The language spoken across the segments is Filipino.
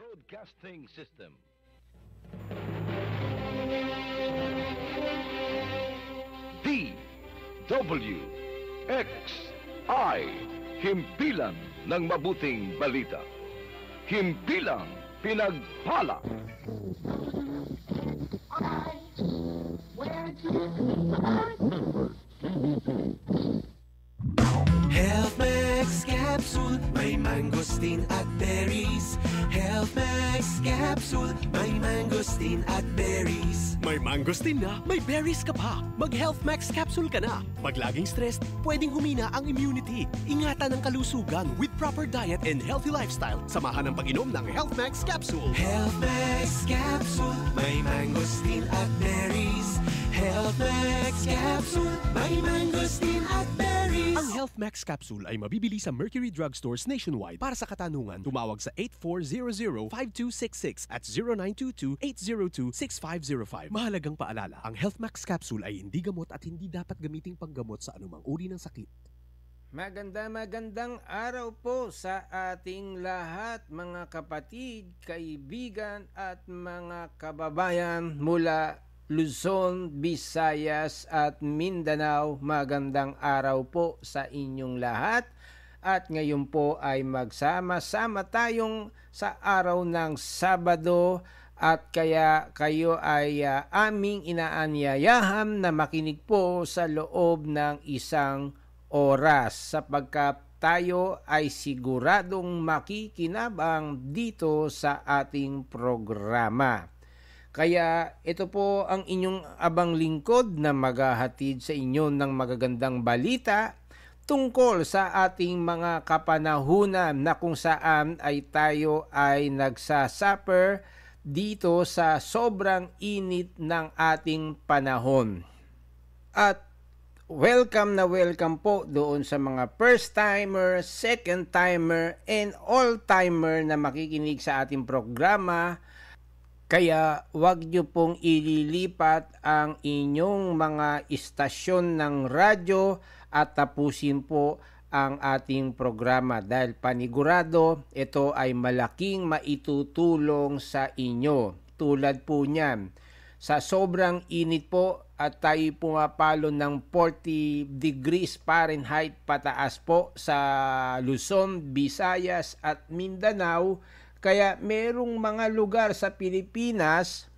Broadcasting System. D W X I Himpilan ng mabuting balita. Himpilan pinagpala. I, where to, capsule May mangosteen at berries Health Max capsule May mangosteen at berries May mangosteen na, may berries ka pa Mag Health Max capsule ka na Pag laging stressed, pwedeng humina ang immunity Ingatan ang kalusugan with proper diet and healthy lifestyle Samahan ang pag-inom ng Health Max capsule Health Max capsule May mangosteen at berries Health Max capsule May mangosteen at berries Diaries! Ang Health Max Capsule ay mabibili sa Mercury Drug Stores nationwide. Para sa katanungan, tumawag sa 8400-5266 at 0922-802-6505. Mahalagang paalala, ang Health Max Capsule ay hindi gamot at hindi dapat gamiting panggamot sa anumang uri ng sakit. Maganda magandang araw po sa ating lahat mga kapatid, kaibigan at mga kababayan mula Luzon, Visayas at Mindanao. Magandang araw po sa inyong lahat. At ngayon po ay magsama-sama tayong sa araw ng Sabado at kaya kayo ay uh, aming inaanyayahan na makinig po sa loob ng isang oras sapagkat tayo ay siguradong makikinabang dito sa ating programa. Kaya ito po ang inyong abang lingkod na maghahatid sa inyo ng magagandang balita tungkol sa ating mga kapanahunan na kung saan ay tayo ay nagsasuffer dito sa sobrang init ng ating panahon. At welcome na welcome po doon sa mga first timer, second timer, and all timer na makikinig sa ating programa kaya wag niyo pong ililipat ang inyong mga istasyon ng radyo at tapusin po ang ating programa dahil panigurado ito ay malaking maitutulong sa inyo. Tulad po niyan, sa sobrang init po at tayo pumapalo ng 40 degrees Fahrenheit pataas po sa Luzon, Visayas at Mindanao, kaya merong mga lugar sa Pilipinas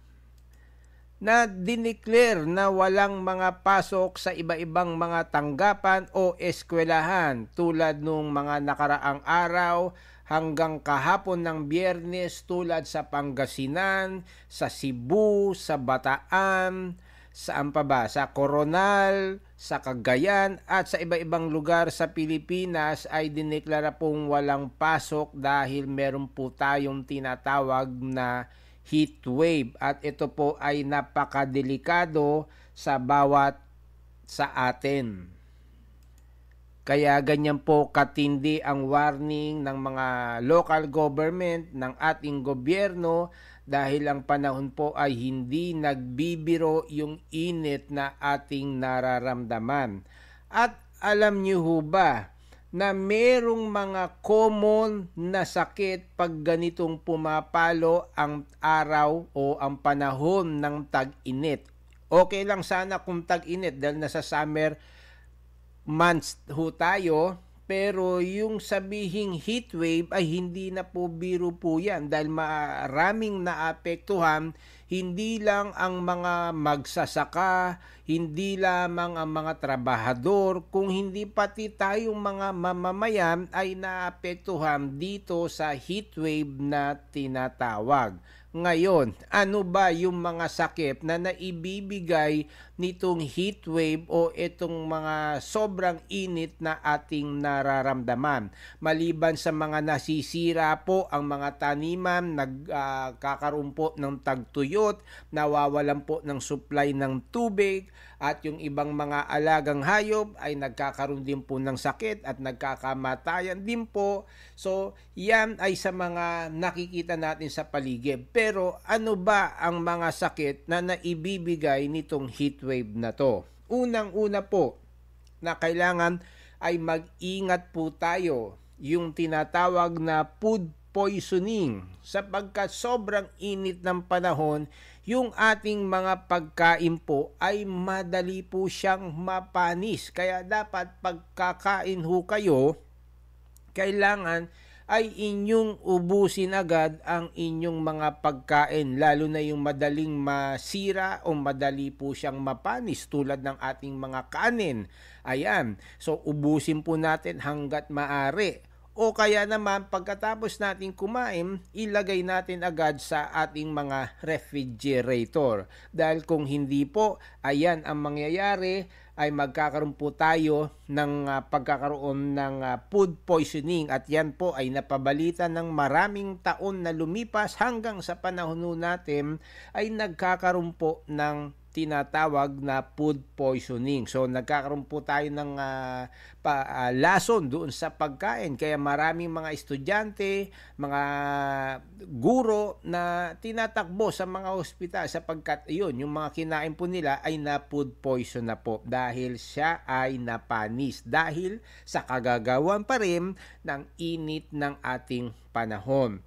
na dineclare na walang mga pasok sa iba-ibang mga tanggapan o eskwelahan tulad nung mga nakaraang araw hanggang kahapon ng biyernes tulad sa Pangasinan, sa Cebu, sa Bataan, sa pa ba, sa Coronal, sa Cagayan at sa iba-ibang lugar sa Pilipinas ay dineklara pong walang pasok dahil meron po tayong tinatawag na heat wave at ito po ay napakadelikado sa bawat sa atin. Kaya ganyan po katindi ang warning ng mga local government ng ating gobyerno dahil ang panahon po ay hindi nagbibiro yung init na ating nararamdaman. At alam niyo ho ba na merong mga common na sakit pag ganitong pumapalo ang araw o ang panahon ng tag-init. Okay lang sana kung tag-init dahil nasa summer months ho tayo, pero yung sabihing heat wave ay hindi na po biro po yan dahil maraming naapektuhan hindi lang ang mga magsasaka, hindi lamang ang mga trabahador, kung hindi pati tayong mga mamamayan ay naapektuhan dito sa heat wave na tinatawag. Ngayon, ano ba yung mga sakit na naibibigay nitong heat wave o itong mga sobrang init na ating nararamdaman. Maliban sa mga nasisira po ang mga taniman, nagkakaroon ah, uh, po ng tagtuyot, nawawalan po ng supply ng tubig, at yung ibang mga alagang hayop ay nagkakaroon din po ng sakit at nagkakamatayan din po. So, yan ay sa mga nakikita natin sa paligid. Pero ano ba ang mga sakit na naibibigay nitong heat wave na to. Unang-una po na kailangan ay mag-ingat po tayo yung tinatawag na food poisoning sapagkat sobrang init ng panahon yung ating mga pagkain po ay madali po siyang mapanis kaya dapat pagkakain ho kayo kailangan ay inyong ubusin agad ang inyong mga pagkain lalo na yung madaling masira o madali po siyang mapanis tulad ng ating mga kanin. Ayan, so ubusin po natin hanggat maari. O kaya naman pagkatapos natin kumain, ilagay natin agad sa ating mga refrigerator. Dahil kung hindi po, ayan ang mangyayari, ay magkakaroon po tayo ng uh, pagkakaroon ng uh, food poisoning at yan po ay napabalita ng maraming taon na lumipas hanggang sa panahon natin ay nagkakaroon po ng tinatawag na food poisoning. So nagkakaroon po tayo ng uh, pa, uh, lason doon sa pagkain. Kaya maraming mga estudyante, mga guro na tinatakbo sa mga ospital sapagkat iyon, yung mga kinain po nila ay na food poison na po dahil siya ay napanis dahil sa kagagawan pa rin ng init ng ating panahon.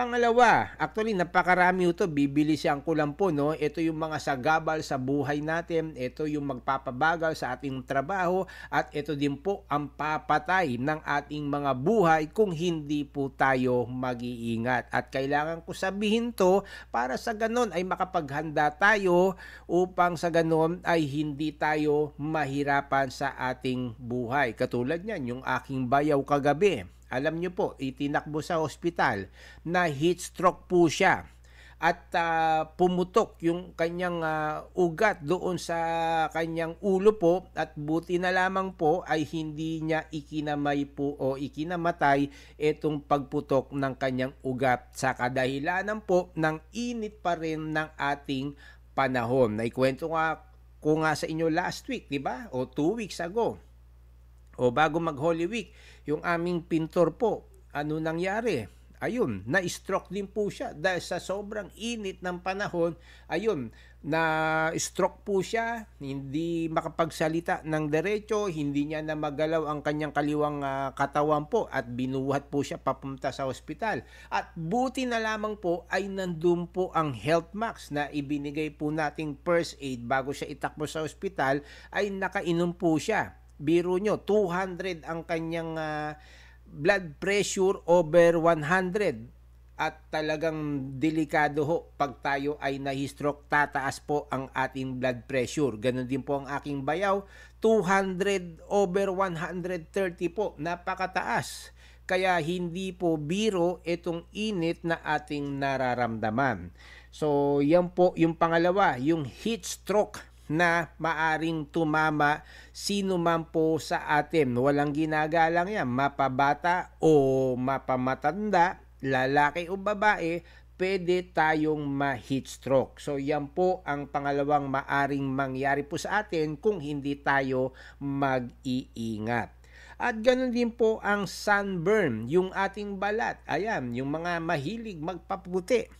Pangalawa, actually napakarami ito, bibili ang siyang po, no? Ito yung mga sagabal sa buhay natin, ito yung magpapabagal sa ating trabaho, at ito din po ang papatay ng ating mga buhay kung hindi po tayo mag-iingat. At kailangan ko sabihin to para sa ganon ay makapaghanda tayo upang sa ganon ay hindi tayo mahirapan sa ating buhay. Katulad niyan, yung aking bayaw kagabi alam nyo po, itinakbo sa ospital na heat stroke po siya at uh, pumutok yung kanyang uh, ugat doon sa kanyang ulo po at buti na lamang po ay hindi niya ikinamay po o ikinamatay itong pagputok ng kanyang ugat sa kadahilanan po ng init pa rin ng ating panahon. Naikwento nga ko nga sa inyo last week, di ba? O two weeks ago o bago mag Holy Week, yung aming pintor po, ano nangyari? Ayun, na-stroke din po siya dahil sa sobrang init ng panahon. Ayun, na-stroke po siya, hindi makapagsalita ng derecho, hindi niya na magalaw ang kanyang kaliwang uh, katawan po at binuhat po siya papunta sa ospital. At buti na lamang po ay nandun po ang health max na ibinigay po nating first aid bago siya itakbo sa ospital ay nakainom po siya biro nyo, 200 ang kanyang uh, blood pressure over 100 at talagang delikado ho pag tayo ay nahistrok tataas po ang ating blood pressure. Ganon din po ang aking bayaw, 200 over 130 po, napakataas. Kaya hindi po biro itong init na ating nararamdaman. So yan po yung pangalawa, yung heat stroke na maaring tumama sino man po sa atin. Walang ginagalang yan, mapabata o mapamatanda, lalaki o babae, pwede tayong ma-heat stroke. So yan po ang pangalawang maaring mangyari po sa atin kung hindi tayo mag-iingat. At ganun din po ang sunburn, yung ating balat. Ayan, yung mga mahilig magpaputi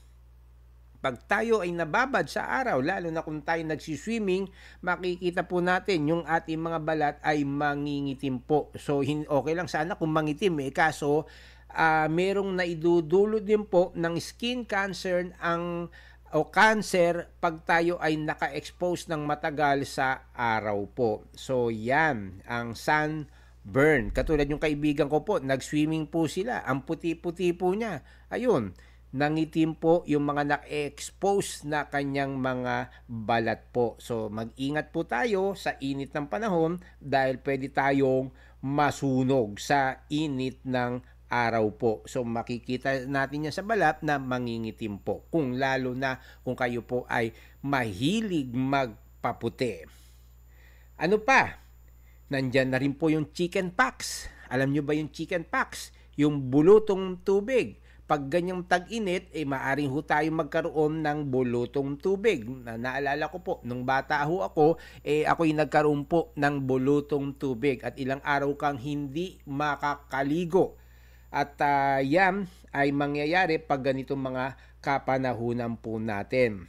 pag tayo ay nababad sa araw, lalo na kung tayo nagsiswimming, makikita po natin yung ating mga balat ay mangingitim po. So okay lang sana kung mangitim eh, kaso uh, merong naidudulo din po ng skin cancer ang o cancer pag tayo ay naka-expose ng matagal sa araw po. So yan, ang sun burn. Katulad yung kaibigan ko po, nag-swimming po sila. Ang puti-puti po niya. Ayun, nangitim po yung mga na-expose na kanyang mga balat po. So mag-ingat po tayo sa init ng panahon dahil pwede tayong masunog sa init ng araw po. So makikita natin yan sa balat na mangingitim po. Kung lalo na kung kayo po ay mahilig magpaputi. Ano pa? Nandyan na rin po yung chicken pox. Alam nyo ba yung chicken pox? Yung bulutong tubig pag ganyang tag-init, eh maaring ho tayo magkaroon ng bulutong tubig. Na, naalala ko po, nung bata ho ako, eh ako'y nagkaroon po ng bulutong tubig at ilang araw kang hindi makakaligo. At uh, yan ay mangyayari pag ganitong mga kapanahunan po natin.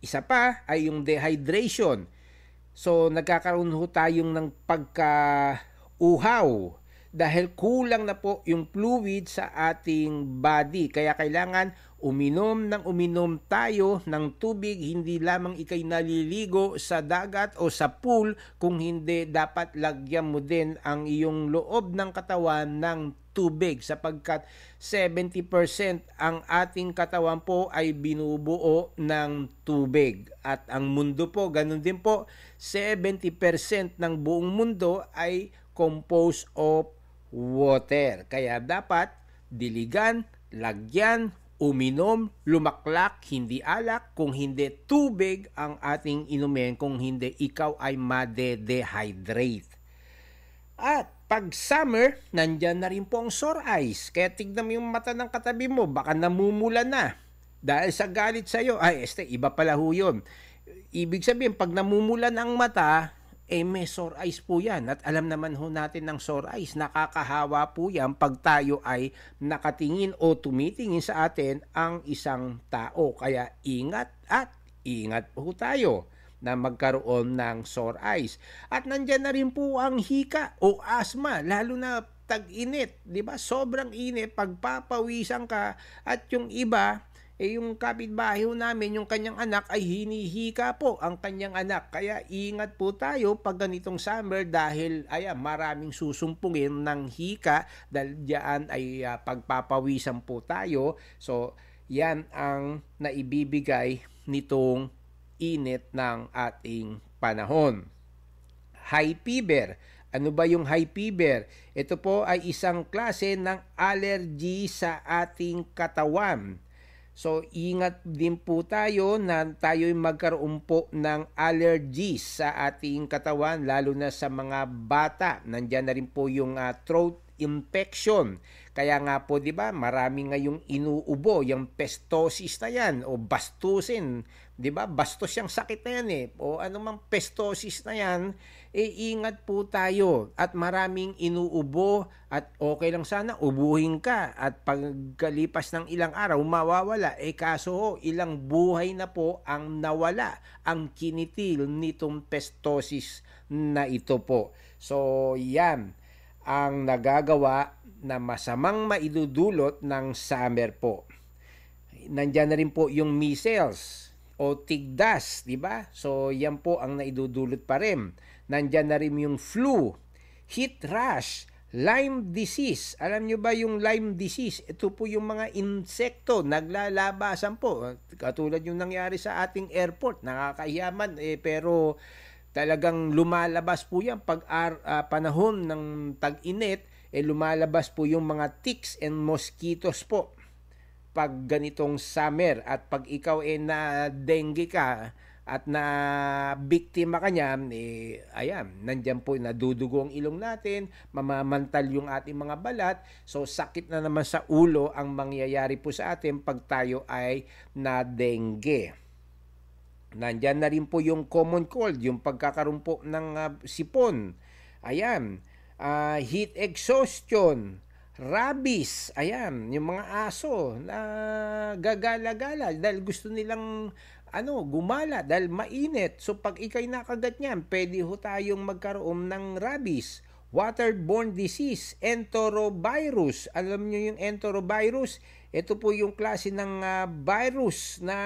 Isa pa ay yung dehydration. So nagkakaroon ho tayong ng pagka-uhaw dahil kulang na po yung fluid sa ating body. Kaya kailangan uminom ng uminom tayo ng tubig, hindi lamang ikay naliligo sa dagat o sa pool, kung hindi dapat lagyan mo din ang iyong loob ng katawan ng tubig sapagkat 70% ang ating katawan po ay binubuo ng tubig. At ang mundo po, ganun din po, 70% ng buong mundo ay composed of water. Kaya dapat diligan, lagyan, uminom, lumaklak, hindi alak, kung hindi tubig ang ating inumin, kung hindi ikaw ay madedehydrate. At pag summer, nandyan na rin po ang sore eyes. Kaya tignan mo yung mata ng katabi mo, baka namumula na. Dahil sa galit sa'yo, ay este, iba pala ho yun. Ibig sabihin, pag namumula ng mata, eh may sore eyes po yan. At alam naman ho natin ng sore eyes, nakakahawa po yan pag tayo ay nakatingin o tumitingin sa atin ang isang tao. Kaya ingat at ingat po tayo na magkaroon ng sore eyes. At nandyan na rin po ang hika o asthma, lalo na tag-init, 'di ba? Sobrang init, pagpapawisan ka at yung iba eh yung kapitbahay namin, yung kanyang anak ay hinihika po ang kanyang anak. Kaya ingat po tayo pag ganitong summer dahil ayan, maraming susumpungin ng hika dahil diyan ay uh, pagpapawisan po tayo. So yan ang naibibigay nitong init ng ating panahon. High fever. Ano ba yung high fever? Ito po ay isang klase ng allergy sa ating katawan So, ingat din po tayo na tayo'y magkaroon po ng allergies sa ating katawan, lalo na sa mga bata. Nandiyan na rin po yung uh, throat infection. Kaya nga po, di ba, marami ngayong inuubo, yung pestosis na yan, o bastusin, di ba, bastos yung sakit na yan eh, o anumang pestosis na yan, eh ingat po tayo at maraming inuubo at okay lang sana ubuhin ka at pagkalipas ng ilang araw mawawala eh kaso ho, ilang buhay na po ang nawala ang kinitil nitong pestosis na ito po. So yan ang nagagawa na masamang maidudulot ng summer po. Nandiyan na rin po yung measles o tigdas, di ba? So yan po ang naidudulot pa rin Nandyan na rin yung flu, heat rash, Lyme disease. Alam nyo ba yung Lyme disease? Ito po yung mga insekto naglalabasan po. Katulad yung nangyari sa ating airport. Nakakahiyaman eh, pero talagang lumalabas po yan pag ar, uh, panahon ng tag-init eh lumalabas po yung mga ticks and mosquitoes po pag ganitong summer at pag ikaw eh na dengue ka at na biktima ka niya, eh, ayan, nandyan po, nadudugo ang ilong natin, mamamantal yung ating mga balat, so sakit na naman sa ulo ang mangyayari po sa atin pag tayo ay na dengue. Nandyan na rin po yung common cold, yung pagkakaroon po ng uh, sipon. Ayan, uh, heat exhaustion, rabies, ayan, yung mga aso na gagala-gala dahil gusto nilang ano, gumala dahil mainit. So pag ikay nakagat niyan, pwede ho tayong magkaroon ng rabies, waterborne disease, enterovirus. Alam niyo yung enterovirus? Ito po yung klase ng uh, virus na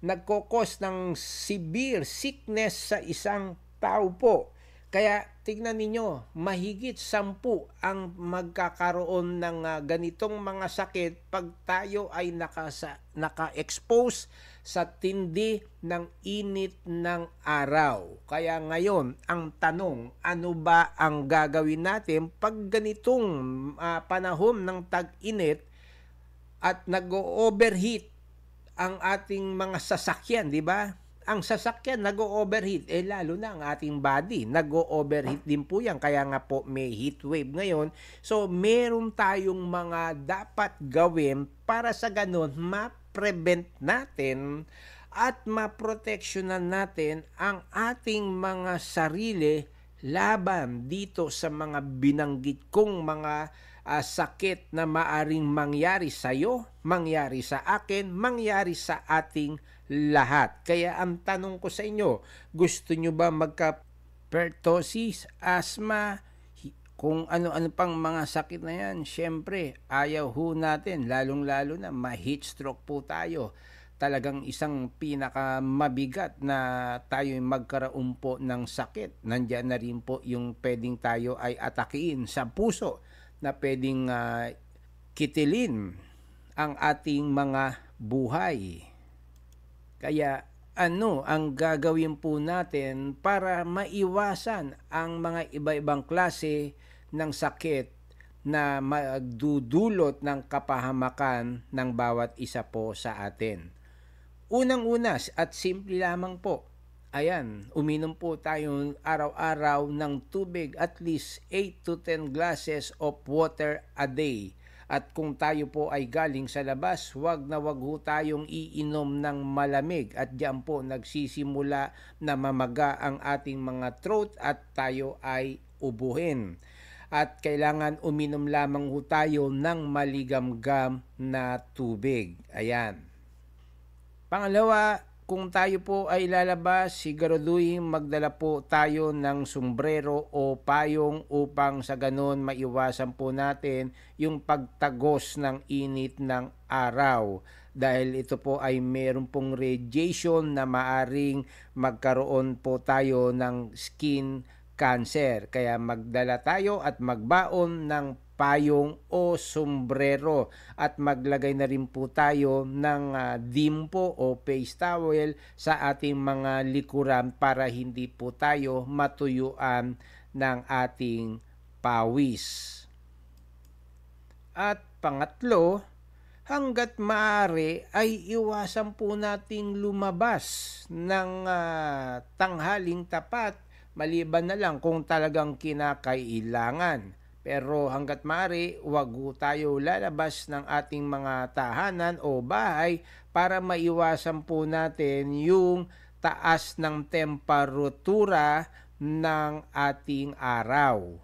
nagkokos ng severe sickness sa isang tao po. Kaya tignan ninyo, mahigit sampu ang magkakaroon ng uh, ganitong mga sakit pag tayo ay nakasa, naka-expose sa tindi ng init ng araw. Kaya ngayon, ang tanong, ano ba ang gagawin natin pag ganitong uh, panahon ng tag-init at nag-overheat ang ating mga sasakyan, di ba? Ang sasakyan nag-overheat, eh lalo na ang ating body, nag-overheat din po yan. Kaya nga po may heat wave ngayon. So meron tayong mga dapat gawin para sa ganun map prevent natin at maproteksyonan natin ang ating mga sarili laban dito sa mga binanggit kong mga uh, sakit na maaring mangyari sa iyo, mangyari sa akin, mangyari sa ating lahat. Kaya ang tanong ko sa inyo, gusto nyo ba magka-pertosis, asthma, kung ano-ano pang mga sakit na yan, syempre, ayaw ho natin, lalong-lalo na ma-heat stroke po tayo. Talagang isang pinakamabigat na tayo magkaroon po ng sakit. Nandiyan na rin po yung pwedeng tayo ay atakiin sa puso na pwedeng uh, kitilin ang ating mga buhay. Kaya ano ang gagawin po natin para maiwasan ang mga iba-ibang klase ng sakit na magdudulot ng kapahamakan ng bawat isa po sa atin. unang unas at simple lamang po, ayan, uminom po tayo araw-araw ng tubig at least 8 to 10 glasses of water a day. At kung tayo po ay galing sa labas, wag na wag ho tayong iinom ng malamig at diyan po nagsisimula na mamaga ang ating mga throat at tayo ay ubuhin at kailangan uminom lamang ho tayo ng maligamgam na tubig. Ayan. Pangalawa, kung tayo po ay lalabas, siguraduhin magdala po tayo ng sombrero o payong upang sa ganon maiwasan po natin yung pagtagos ng init ng araw dahil ito po ay meron pong radiation na maaring magkaroon po tayo ng skin cancer. Kaya magdala tayo at magbaon ng payong o sombrero at maglagay na rin po tayo ng uh, dimpo o face towel sa ating mga likuran para hindi po tayo matuyuan ng ating pawis. At pangatlo, hanggat maaari ay iwasan po nating lumabas ng uh, tanghaling tapat maliban na lang kung talagang kinakailangan. Pero hanggat maaari, wag tayo lalabas ng ating mga tahanan o bahay para maiwasan po natin yung taas ng temperatura ng ating araw.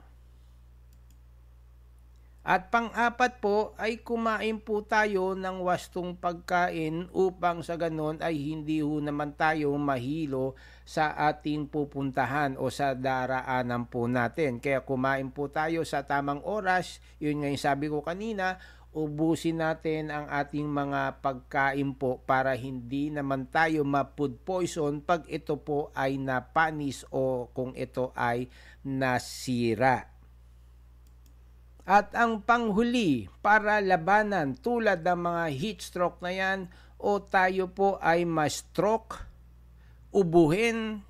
At pang-apat po ay kumain po tayo ng wastong pagkain upang sa ganun ay hindi ho naman tayo mahilo sa ating pupuntahan o sa daraanan po natin. Kaya kumain po tayo sa tamang oras, yun nga yung sabi ko kanina, ubusin natin ang ating mga pagkain po para hindi naman tayo ma-food poison pag ito po ay napanis o kung ito ay nasira. At ang panghuli para labanan tulad ng mga heat stroke na yan o tayo po ay ma-stroke ubuhin,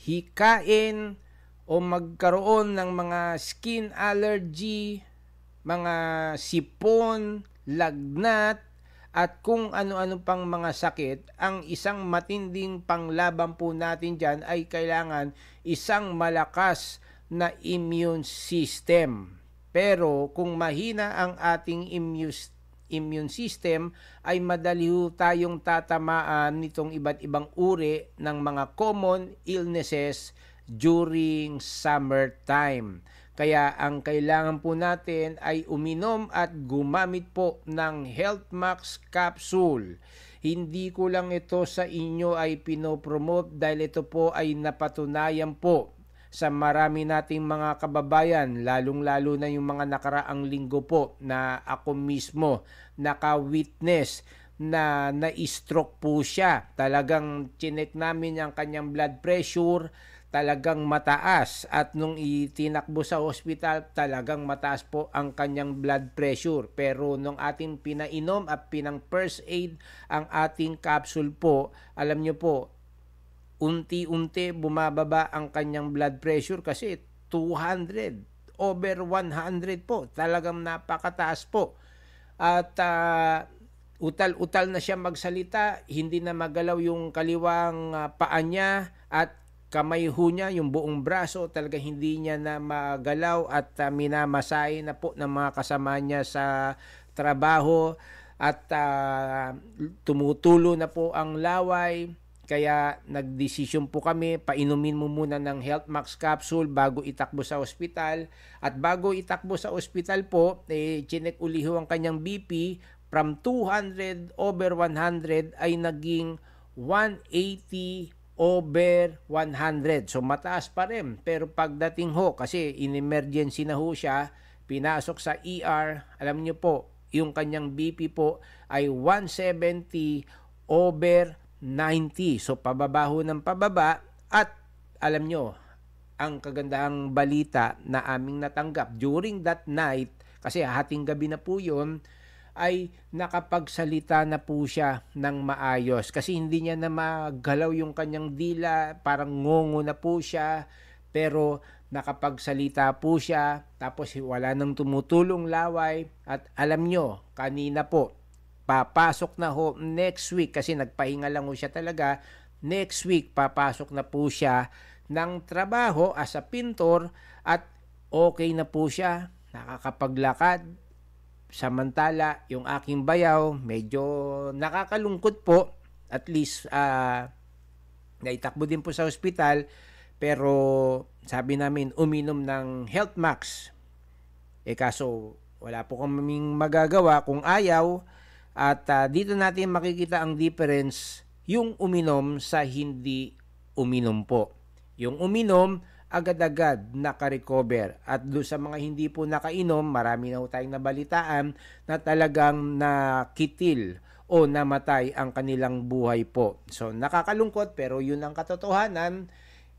hikain, o magkaroon ng mga skin allergy, mga sipon, lagnat, at kung ano-ano pang mga sakit, ang isang matinding panglaban po natin dyan ay kailangan isang malakas na immune system. Pero kung mahina ang ating immune immune system ay madali tayong tatamaan nitong iba't ibang uri ng mga common illnesses during summer time. Kaya ang kailangan po natin ay uminom at gumamit po ng Health Max capsule. Hindi ko lang ito sa inyo ay pinopromote dahil ito po ay napatunayan po sa marami nating mga kababayan, lalong-lalo na yung mga nakaraang linggo po na ako mismo naka-witness na na-stroke po siya. Talagang chinek namin ang kanyang blood pressure, talagang mataas at nung itinakbo sa ospital talagang mataas po ang kanyang blood pressure pero nung ating pinainom at pinang first aid ang ating capsule po alam nyo po unti-unti bumababa ang kanyang blood pressure kasi 200 over 100 po. Talagang napakataas po. At uh, utal-utal na siya magsalita, hindi na magalaw yung kaliwang uh, paa niya at kamay ho niya, yung buong braso, talaga hindi niya na magalaw at uh, minamasahe na po ng mga kasama niya sa trabaho at uh, tumutulo na po ang laway kaya nagdesisyon po kami, painumin mo muna ng Health Max capsule bago itakbo sa ospital. At bago itakbo sa ospital po, eh, chinek uli ho ang kanyang BP from 200 over 100 ay naging 180 over 100. So mataas pa rin. Pero pagdating ho, kasi in emergency na ho siya, pinasok sa ER, alam niyo po, yung kanyang BP po ay 170 over 90. So pababaho ho ng pababa at alam nyo, ang kagandahang balita na aming natanggap during that night, kasi hating gabi na po yun, ay nakapagsalita na po siya ng maayos. Kasi hindi niya na magalaw yung kanyang dila, parang ngongo na po siya, pero nakapagsalita po siya, tapos wala nang tumutulong laway, at alam nyo, kanina po, papasok na ho next week kasi nagpahinga lang ho siya talaga. Next week papasok na po siya ng trabaho as a pintor at okay na po siya, nakakapaglakad. Samantala, yung aking bayaw, medyo nakakalungkot po. At least, uh, naitakbo din po sa ospital. Pero sabi namin, uminom ng Health Max. Eh kaso, wala po kaming magagawa kung ayaw at uh, dito natin makikita ang difference yung uminom sa hindi uminom po. Yung uminom, agad-agad nakarecover. At doon sa mga hindi po nakainom, marami na tayong nabalitaan na talagang nakitil o namatay ang kanilang buhay po. So nakakalungkot pero yun ang katotohanan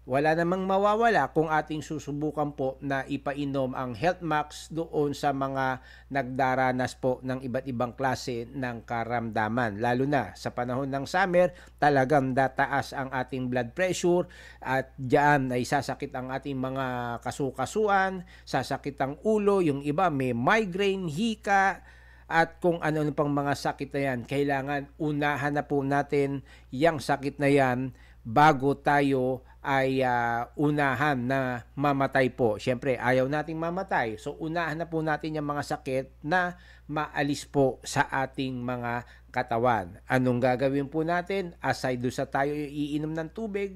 wala namang mawawala kung ating susubukan po na ipainom ang HealthMax doon sa mga nagdaranas po ng iba't ibang klase ng karamdaman. Lalo na sa panahon ng summer, talagang dataas ang ating blood pressure at diyan ay sasakit ang ating mga kasukasuan, sasakit ang ulo, yung iba may migraine, hika, at kung ano pang mga sakit na yan, kailangan unahan na po natin yung sakit na yan bago tayo ay uh, unahan na mamatay po. Siyempre, ayaw nating mamatay. So, unahan na po natin yung mga sakit na maalis po sa ating mga katawan. Anong gagawin po natin? Aside do sa tayo iinom ng tubig,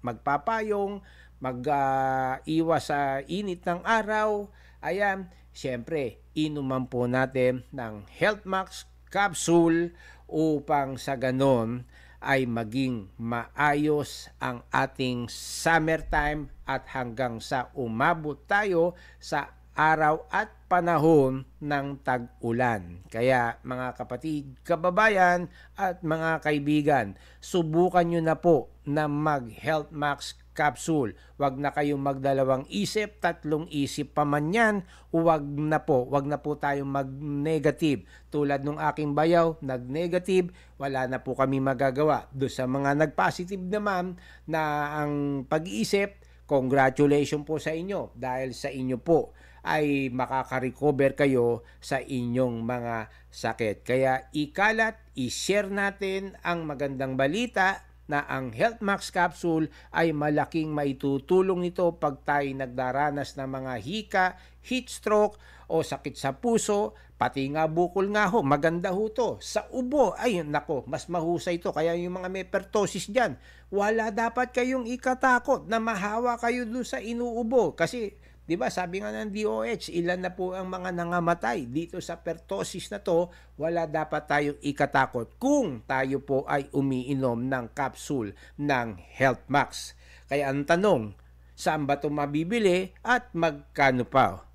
magpapayong, mag-iwas ah, uh, sa init ng araw, ayan, siyempre, inuman po natin ng Health Max capsule upang sa ganon ay maging maayos ang ating summertime at hanggang sa umabot tayo sa araw at panahon ng tag-ulan. Kaya mga kapatid, kababayan at mga kaibigan, subukan nyo na po na mag-health max capsule. Huwag na kayong magdalawang isip, tatlong isip pa man yan. Huwag na po, huwag na po tayong mag-negative. Tulad nung aking bayaw, nag-negative, wala na po kami magagawa. Do sa mga nag-positive naman na ang pag-iisip, congratulations po sa inyo dahil sa inyo po ay makaka-recover kayo sa inyong mga sakit. Kaya ikalat, i-share natin ang magandang balita na ang Health Max capsule ay malaking maitutulong nito pag tayo nagdaranas ng mga hika, heat stroke o sakit sa puso, pati nga bukol nga ho, maganda ho to. Sa ubo, ay nako, mas mahusay to. Kaya yung mga may pertosis dyan, wala dapat kayong ikatakot na mahawa kayo dun sa inuubo kasi 'Di ba? Sabi nga ng DOH, ilan na po ang mga nangamatay dito sa pertosis na to, wala dapat tayong ikatakot kung tayo po ay umiinom ng kapsul ng Health Max. Kaya ang tanong, saan ba ito mabibili at magkano pa?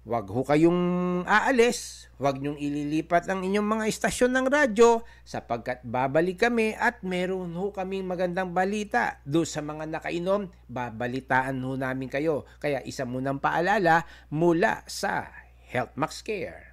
Huwag ho kayong aalis, huwag niyong ililipat ang inyong mga istasyon ng radyo sapagkat babalik kami at meron ho kaming magandang balita. Do sa mga nakainom, babalitaan ho namin kayo. Kaya isa munang paalala mula sa Health Max Care.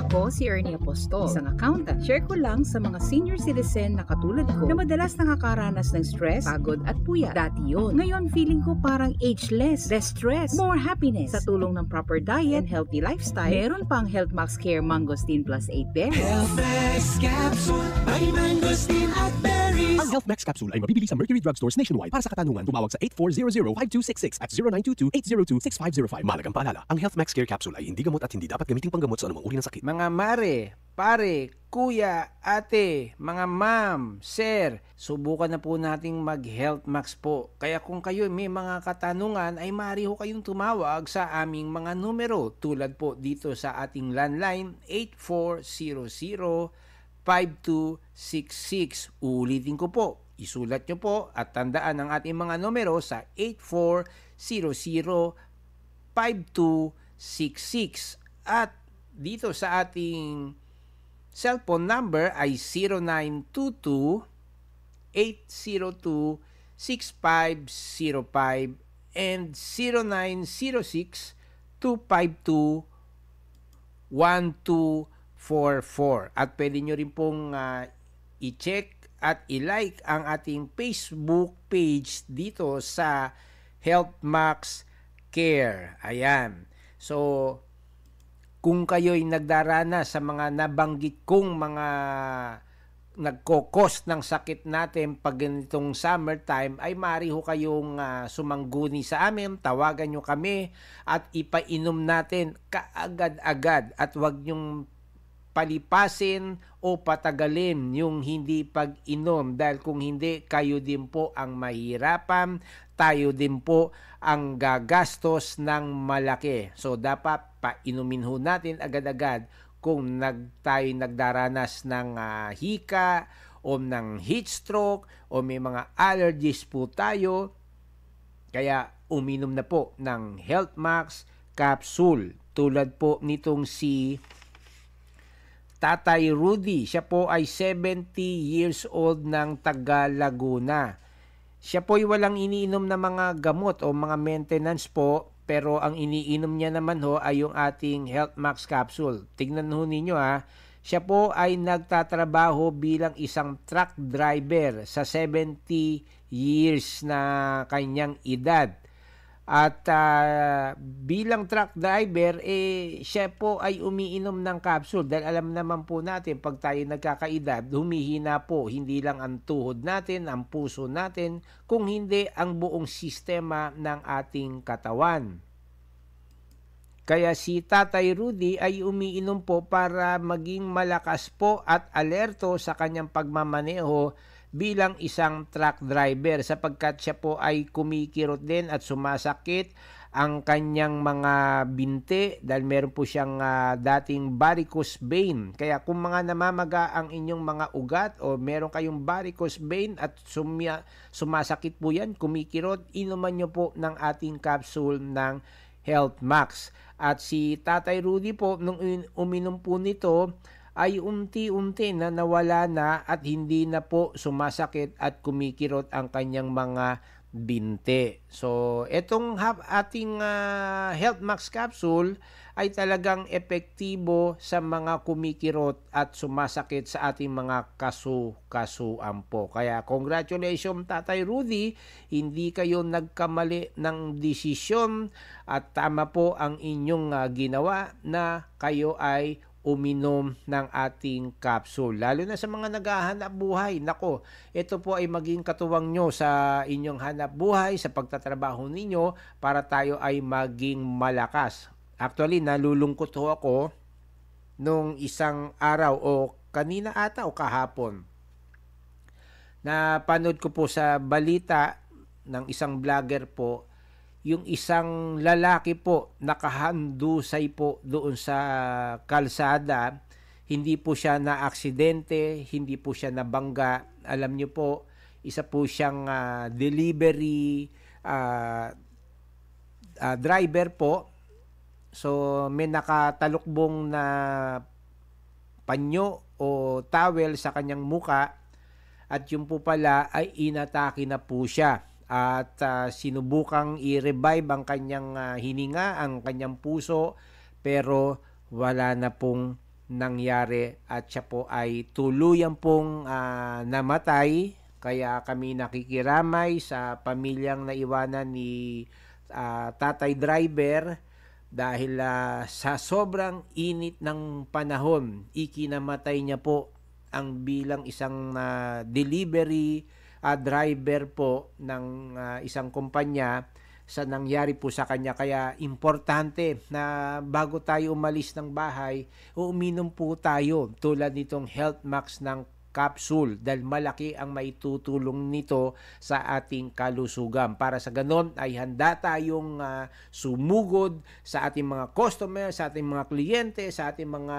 Ako si Ernie Apostol, isang accountant. Share ko lang sa mga senior citizen na katulad ko na madalas nakakaranas ng stress, pagod at puya. Dati yon. Ngayon feeling ko parang ageless, less stress, more happiness. Sa tulong ng proper diet and healthy lifestyle, meron pang Health Max Care Mangosteen Plus 8 Berries. Health Max Capsule by Mangosteen at Berries. Diaries. Ang Health Max capsule ay mabibili sa Mercury Drugstores nationwide. Para sa katanungan, tumawag sa 8400-5266 at 0922-802-6505. Malagang paalala, ang Health Max Care Capsule ay hindi gamot at hindi dapat gamitin panggamot sa anumang uri ng sakit. Mga mare, pare, kuya, ate, mga ma'am, sir, subukan na po nating mag-health max po. Kaya kung kayo may mga katanungan ay maaari ho kayong tumawag sa aming mga numero tulad po dito sa ating landline 8400 5266. Ulitin ko po, isulat nyo po at tandaan ang ating mga numero sa 8400-5266. At dito sa ating cellphone number ay 0922 802 6505 and 0906 252 12 0917-999-0944. At pwede nyo rin pong uh, i-check at i-like ang ating Facebook page dito sa HealthMax Care. Ayan. So, kung kayo'y nagdarana sa mga nabanggit kong mga nagkokos ng sakit natin pag ganitong summertime ay mari ho kayong uh, sumangguni sa amin, tawagan nyo kami at ipainom natin kaagad-agad at wag nyong palipasin o patagalin yung hindi pag-inom dahil kung hindi kayo din po ang mahirapan, tayo din po ang gagastos ng malaki. So dapat painumin ho natin agad-agad kung nag, tayo nagdaranas ng uh, hika o ng heat stroke o may mga allergies po tayo. Kaya uminom na po ng Health Max capsule tulad po nitong si Tatay Rudy, siya po ay 70 years old ng taga Laguna. Siya po ay walang iniinom na mga gamot o mga maintenance po pero ang iniinom niya naman ho ay yung ating Health Max capsule. Tignan ho ninyo ha. Siya po ay nagtatrabaho bilang isang truck driver sa 70 years na kanyang edad. At uh, bilang truck driver, eh, siya po ay umiinom ng capsule dahil alam naman po natin pag tayo nagkakaedad, humihina po hindi lang ang tuhod natin, ang puso natin, kung hindi ang buong sistema ng ating katawan. Kaya si Tatay Rudy ay umiinom po para maging malakas po at alerto sa kanyang pagmamaneho bilang isang truck driver sapagkat siya po ay kumikirot din at sumasakit ang kanyang mga binte dahil meron po siyang uh, dating varicose vein. Kaya kung mga namamaga ang inyong mga ugat o meron kayong varicose vein at sumya, sumasakit po yan, kumikirot, inuman nyo po ng ating capsule ng Health Max. At si Tatay Rudy po, nung uminom po nito, ay umti-umti na nawala na at hindi na po sumasakit at kumikirot ang kanyang mga binte. So, itong ating uh, Health Max capsule ay talagang epektibo sa mga kumikirot at sumasakit sa ating mga kasu-kasuan po. Kaya congratulations Tatay Rudy, hindi kayo nagkamali ng desisyon at tama po ang inyong uh, ginawa na kayo ay uminom ng ating capsule. Lalo na sa mga naghahanap buhay. Nako, ito po ay maging katuwang nyo sa inyong hanap buhay, sa pagtatrabaho ninyo para tayo ay maging malakas. Actually, nalulungkot ho ako nung isang araw o kanina ata o kahapon. Napanood ko po sa balita ng isang vlogger po yung isang lalaki po nakahandusay po doon sa kalsada, hindi po siya na aksidente, hindi po siya nabangga. Alam niyo po, isa po siyang uh, delivery uh, uh, driver po. So may nakatalukbong na panyo o towel sa kanyang muka at yung po pala ay inatake na po siya at uh, sinubukang i-revive ang kanyang uh, hininga, ang kanyang puso, pero wala na pong nangyari at siya po ay tuluyang pong uh, namatay. Kaya kami nakikiramay sa pamilyang naiwanan ni uh, Tatay Driver dahil uh, sa sobrang init ng panahon, ikinamatay niya po ang bilang isang uh, delivery uh, driver po ng uh, isang kumpanya sa nangyari po sa kanya. Kaya importante na bago tayo umalis ng bahay, uuminom po tayo tulad nitong health max ng capsule dahil malaki ang maitutulong nito sa ating kalusugan. Para sa ganon ay handa tayong uh, sumugod sa ating mga customer, sa ating mga kliyente, sa ating mga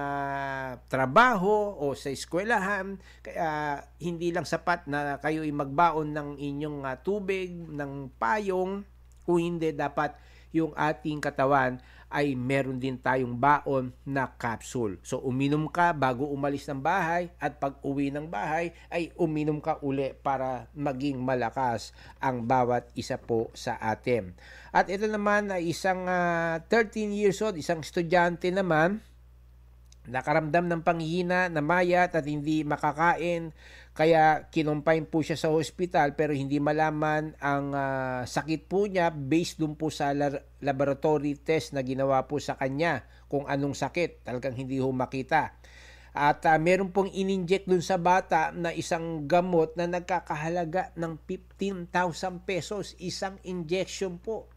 trabaho o sa eskwelahan. Kaya hindi lang sapat na kayo ay magbaon ng inyong uh, tubig, ng payong, kung hindi dapat yung ating katawan ay meron din tayong baon na capsule. So uminom ka bago umalis ng bahay at pag uwi ng bahay ay uminom ka uli para maging malakas ang bawat isa po sa atin. At ito naman ay isang uh, ah, 13 years old, isang estudyante naman Nakaramdam ng panghihina, namayat at hindi makakain kaya kinumpine po siya sa ospital pero hindi malaman ang uh, sakit po niya based dun po sa laboratory test na ginawa po sa kanya kung anong sakit. Talagang hindi ho makita. At uh, meron pong ininject dun sa bata na isang gamot na nagkakahalaga ng 15,000 pesos isang injection po.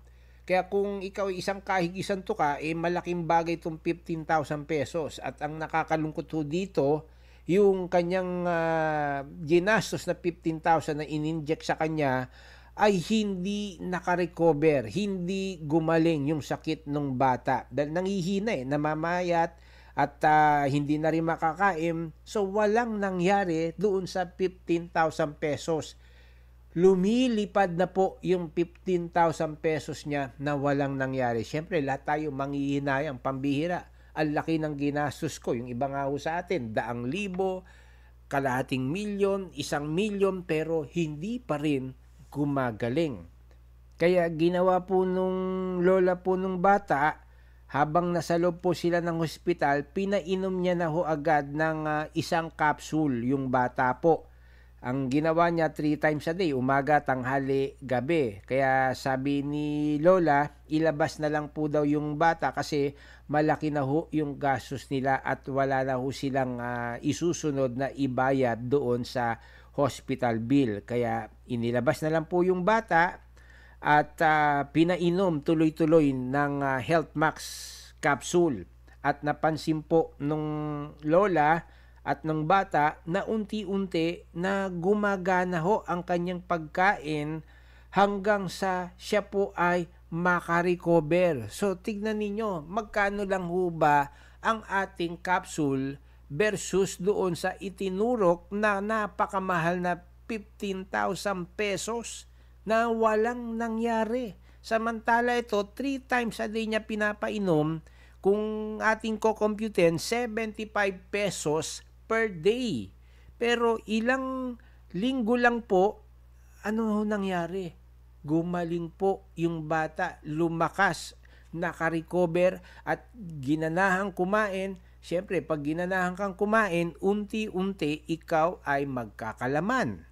Kaya kung ikaw ay isang kahigisan to ka, eh malaking bagay itong 15,000 pesos. At ang nakakalungkot ho dito, yung kanyang uh, ginastos na 15,000 na ininject sa kanya ay hindi nakarecover, hindi gumaling yung sakit ng bata. Dahil nangihina eh, namamayat at uh, hindi na rin makakain. So walang nangyari doon sa 15,000 pesos lumilipad na po yung 15,000 pesos niya na walang nangyari. Siyempre, lahat tayo manghihinay ang pambihira. Ang laki ng ginastos ko. Yung iba nga ho sa atin, daang libo, kalahating milyon, isang milyon, pero hindi pa rin gumagaling. Kaya ginawa po nung lola po nung bata, habang nasa loob po sila ng hospital, pinainom niya na ho agad ng uh, isang capsule yung bata po ang ginawa niya three times a day, umaga, tanghali, gabi. Kaya sabi ni Lola, ilabas na lang po daw yung bata kasi malaki na ho yung gastos nila at wala na ho silang uh, isusunod na ibayad doon sa hospital bill. Kaya inilabas na lang po yung bata at uh, pinainom tuloy-tuloy ng uh, Health Max capsule. At napansin po nung Lola, at ng bata na unti-unti na gumagana ho ang kanyang pagkain hanggang sa siya po ay makarecover. So tignan ninyo, magkano lang ho ba ang ating capsule versus doon sa itinurok na napakamahal na 15,000 pesos na walang nangyari. Samantala ito, 3 times a day niya pinapainom. Kung ating kukomputin, 75 pesos per day. Pero ilang linggo lang po, ano nangyari? Gumaling po yung bata, lumakas, nakarecover at ginanahang kumain. Siyempre, pag ginanahan kang kumain, unti-unti ikaw ay magkakalaman.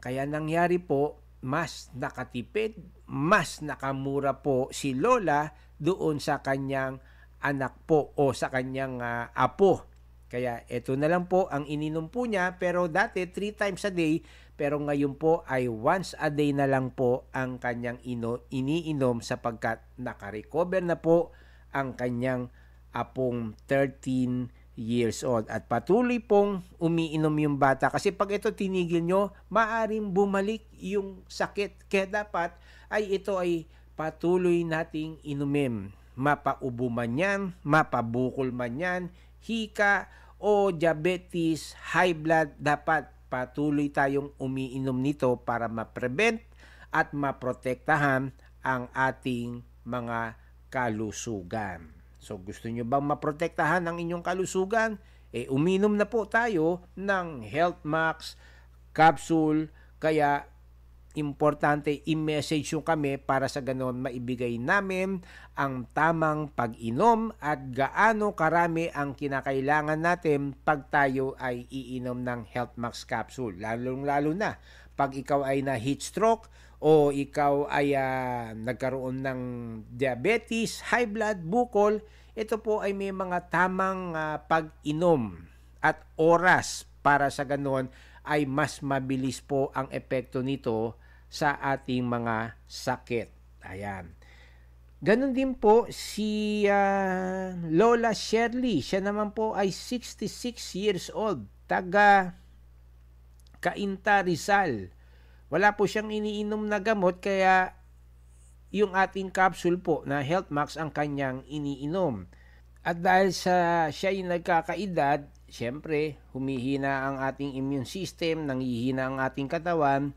Kaya nangyari po, mas nakatipid, mas nakamura po si Lola doon sa kanyang anak po o sa kanyang uh, apo kaya ito na lang po ang ininom po niya pero dati 3 times a day pero ngayon po ay once a day na lang po ang kanyang ino, iniinom sapagkat nakarecover na po ang kanyang apong 13 years old at patuloy pong umiinom yung bata kasi pag ito tinigil nyo maaring bumalik yung sakit kaya dapat ay ito ay patuloy nating inumin mapaubo man yan mapabukol man yan hika o diabetes, high blood, dapat patuloy tayong umiinom nito para ma-prevent at maprotektahan ang ating mga kalusugan. So gusto nyo bang maprotektahan ang inyong kalusugan? Eh uminom na po tayo ng Health Max capsule kaya importante i-message yung kami para sa ganon maibigay namin ang tamang pag-inom at gaano karami ang kinakailangan natin pag tayo ay iinom ng Health Max capsule. Lalong-lalo na pag ikaw ay na heat stroke o ikaw ay uh, nagkaroon ng diabetes, high blood, bukol, ito po ay may mga tamang uh, pag-inom at oras para sa ganon ay mas mabilis po ang epekto nito sa ating mga sakit. Ayan. Ganon din po si uh, Lola Shirley. Siya naman po ay 66 years old, taga Cainta Rizal. Wala po siyang iniinom na gamot kaya yung ating capsule po na Health Max ang kanyang iniinom. At dahil sa siya ay nagkakaedad, syempre humihina ang ating immune system, nanghihina ang ating katawan,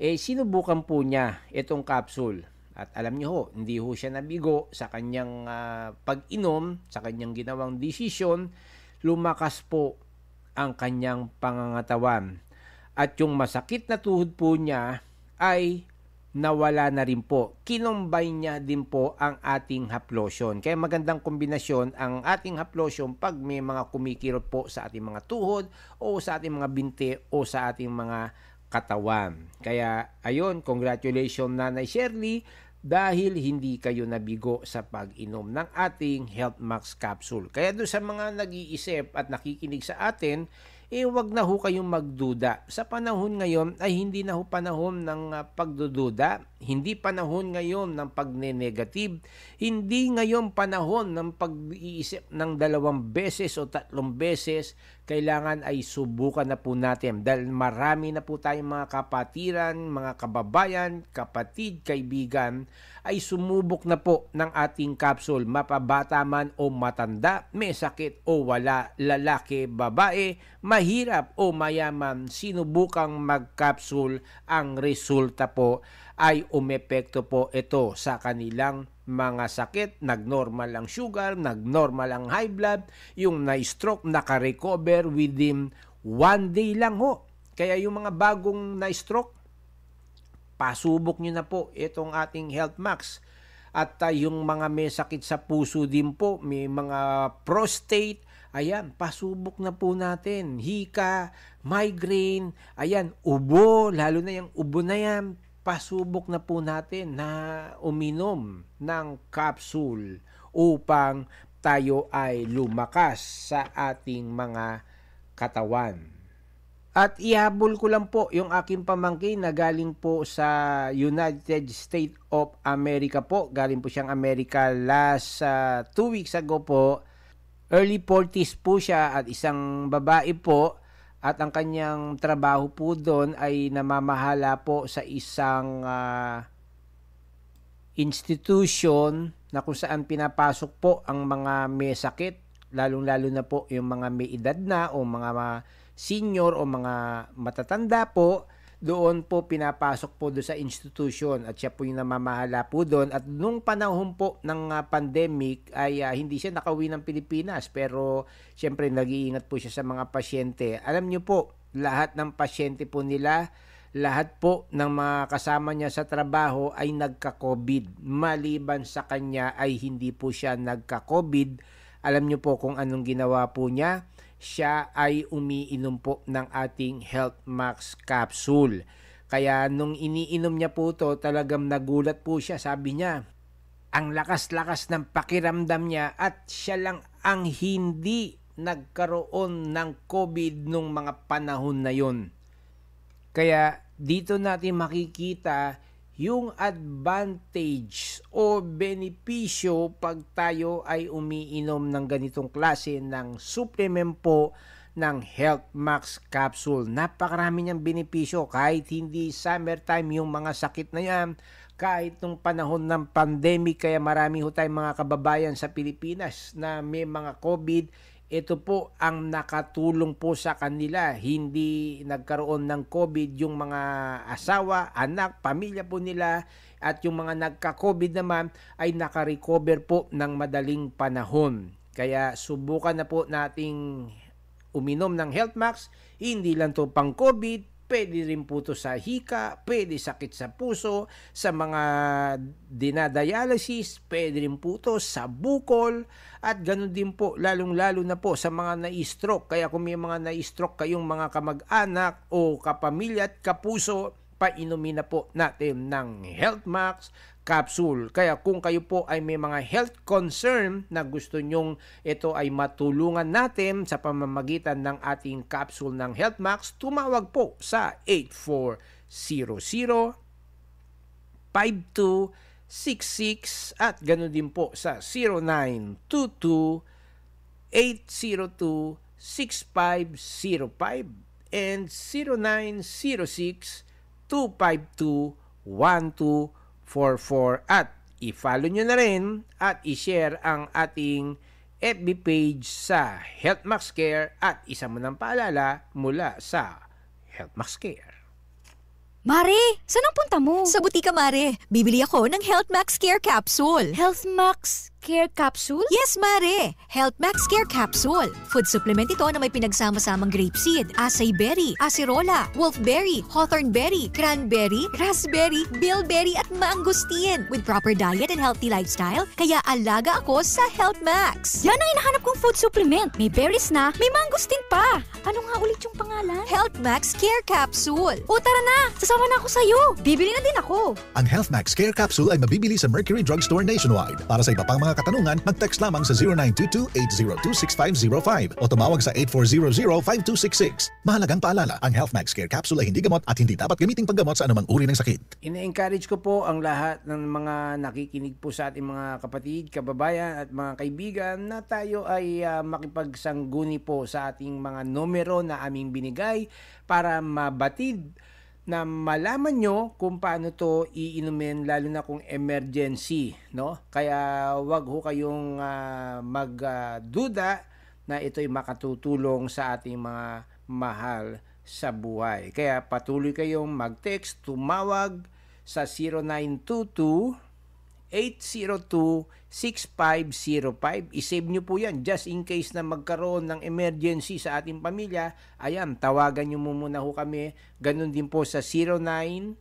eh sinubukan po niya itong capsule. At alam niyo ho, hindi ho siya nabigo sa kanyang uh, pag-inom, sa kanyang ginawang desisyon, lumakas po ang kanyang pangangatawan. At yung masakit na tuhod po niya ay nawala na rin po. Kinumbay niya din po ang ating haplotion. Kaya magandang kombinasyon ang ating haplotion pag may mga kumikirot po sa ating mga tuhod o sa ating mga binte o sa ating mga katawan. Kaya ayun, congratulations Nanay Shirley dahil hindi kayo nabigo sa pag-inom ng ating Health Max capsule. Kaya doon sa mga nag-iisip at nakikinig sa atin, eh wag na ho kayong magduda. Sa panahon ngayon ay hindi na ho panahon ng ah, pagdududa hindi panahon ngayon ng pagne-negative, hindi ngayon panahon ng pag-iisip ng dalawang beses o tatlong beses, kailangan ay subukan na po natin dahil marami na po tayong mga kapatiran, mga kababayan, kapatid, kaibigan ay sumubok na po ng ating capsule, mapabata man o matanda, may sakit o wala, lalaki, babae, mahirap o mayaman, sinubukang mag-capsule ang resulta po ay umepekto po ito sa kanilang mga sakit, nagnormal ang sugar, nagnormal ang high blood, yung na-stroke naka-recover within one day lang ho. Kaya yung mga bagong na-stroke, pasubok nyo na po itong ating Health Max. At uh, yung mga may sakit sa puso din po, may mga prostate, ayan, pasubok na po natin. Hika, migraine, ayan, ubo, lalo na yung ubo na yan, pasubok na po natin na uminom ng capsule upang tayo ay lumakas sa ating mga katawan. At ihabol ko lang po yung aking pamangkin na galing po sa United States of America po. Galing po siyang Amerika last uh, two weeks ago po. Early 40s po siya at isang babae po at ang kanyang trabaho po doon ay namamahala po sa isang uh, institution na kung saan pinapasok po ang mga may sakit, lalong-lalo na po yung mga may edad na o mga ah, senior o mga matatanda po doon po pinapasok po doon sa institution at siya po yung namamahala po doon at nung panahon po ng ah, pandemic ay uh, hindi siya nakauwi ng Pilipinas pero siyempre nag-iingat po siya sa mga pasyente. Alam niyo po, lahat ng pasyente po nila, lahat po ng mga kasama niya sa trabaho ay nagka-COVID. Maliban sa kanya ay hindi po siya nagka-COVID. Alam niyo po kung anong ginawa po niya siya ay umiinom po ng ating Health Max capsule. Kaya nung iniinom niya po to, talagang nagulat po siya. Sabi niya, ang lakas-lakas ng pakiramdam niya at siya lang ang hindi nagkaroon ng COVID nung mga panahon na yon. Kaya dito natin makikita yung advantage o benepisyo pag tayo ay umiinom ng ganitong klase ng supplement po ng Health Max Capsule. Napakarami niyang benepisyo kahit hindi summertime yung mga sakit na yan, kahit nung panahon ng pandemic kaya marami ho tayong mga kababayan sa Pilipinas na may mga COVID ito po ang nakatulong po sa kanila. Hindi nagkaroon ng COVID yung mga asawa, anak, pamilya po nila at yung mga nagka-COVID naman ay nakarecover po ng madaling panahon. Kaya subukan na po nating uminom ng HealthMax, hindi lang to pang COVID, pwede rin po to sa hika, pwede sakit sa puso, sa mga dinadialysis, pwede rin po to sa bukol, at ganun din po, lalong-lalo na po sa mga na-stroke. Kaya kung may mga na-stroke kayong mga kamag-anak o kapamilya at kapuso, painumin na po natin ng Health Max capsule. Kaya kung kayo po ay may mga health concern na gusto nyong ito ay matulungan natin sa pamamagitan ng ating capsule ng HealthMax, tumawag po sa 8400 5266 at ganoon din po sa 0922 8026505 and 0906 252 44 at i-follow nyo na rin at i-share ang ating FB page sa Health Max Care at isa mo ng paalala mula sa Health Max Care. Mare, saan ang punta mo? Sa butika, Mare. Bibili ako ng Health Max Care Capsule. Health Max Care Capsule? Yes, Mare! Health Max Care Capsule. Food supplement ito na may pinagsama-samang grapeseed, acai berry, acerola, wolfberry, hawthorn berry, cranberry, raspberry, bilberry at mangosteen. With proper diet and healthy lifestyle, kaya alaga ako sa Health Max. Yan ang hinahanap kong food supplement. May berries na, may mangosteen pa. Ano nga ulit yung pangalan? Health Max Care Capsule. O tara na, sasama na ako iyo. Bibili na din ako. Ang Health Max Care Capsule ay mabibili sa Mercury Drugstore nationwide para sa iba pang mga mga katanungan, mag-text lamang sa 0922-802-6505 o tumawag sa 8400-5266. Mahalagang paalala, ang Health Max Care Capsule ay hindi gamot at hindi dapat gamiting panggamot sa anumang uri ng sakit. Ine-encourage ko po ang lahat ng mga nakikinig po sa ating mga kapatid, kababayan at mga kaibigan na tayo ay uh, ah, makipagsangguni po sa ating mga numero na aming binigay para mabatid na malaman nyo kung paano to iinumin lalo na kung emergency no kaya wag ho kayong uh, ah, magduda ah, uh, na ito'y makatutulong sa ating mga mahal sa buhay kaya patuloy kayong mag-text tumawag sa 0922 8026505 I-save nyo po yan just in case na magkaroon ng emergency sa ating pamilya. Ayan, tawagan nyo muna ho kami. Ganun din po sa 0906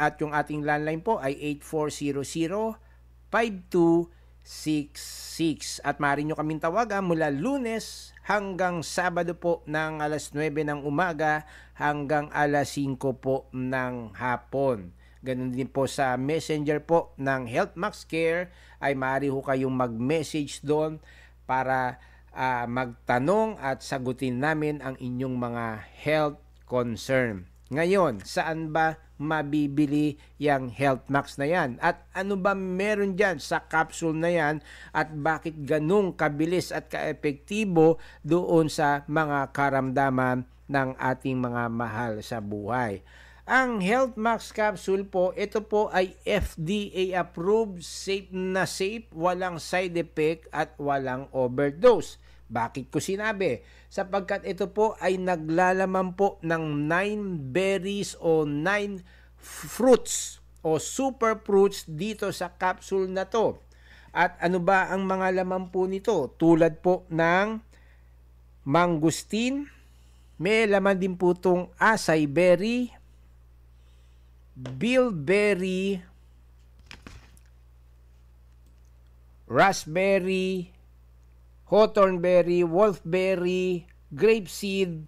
At yung ating landline po ay 8400-5266. At maaari nyo kaming tawagan mula lunes hanggang Sabado po ng alas 9 ng umaga hanggang alas 5 po ng hapon. Ganun din po sa messenger po ng Health Max Care ay maaari ho kayong mag-message doon para uh, magtanong at sagutin namin ang inyong mga health concern. Ngayon, saan ba mabibili yung health max na yan. At ano ba meron dyan sa capsule na yan at bakit ganung kabilis at kaepektibo doon sa mga karamdaman ng ating mga mahal sa buhay. Ang Health Max capsule po, ito po ay FDA approved, safe na safe, walang side effect at walang overdose. Bakit ko sinabi? Sapagkat ito po ay naglalaman po ng 9 berries o 9 fruits o super fruits dito sa capsule na to. At ano ba ang mga laman po nito? Tulad po ng mangustin, may laman din po itong acai berry, bilberry, raspberry, berry, wolfberry, seed,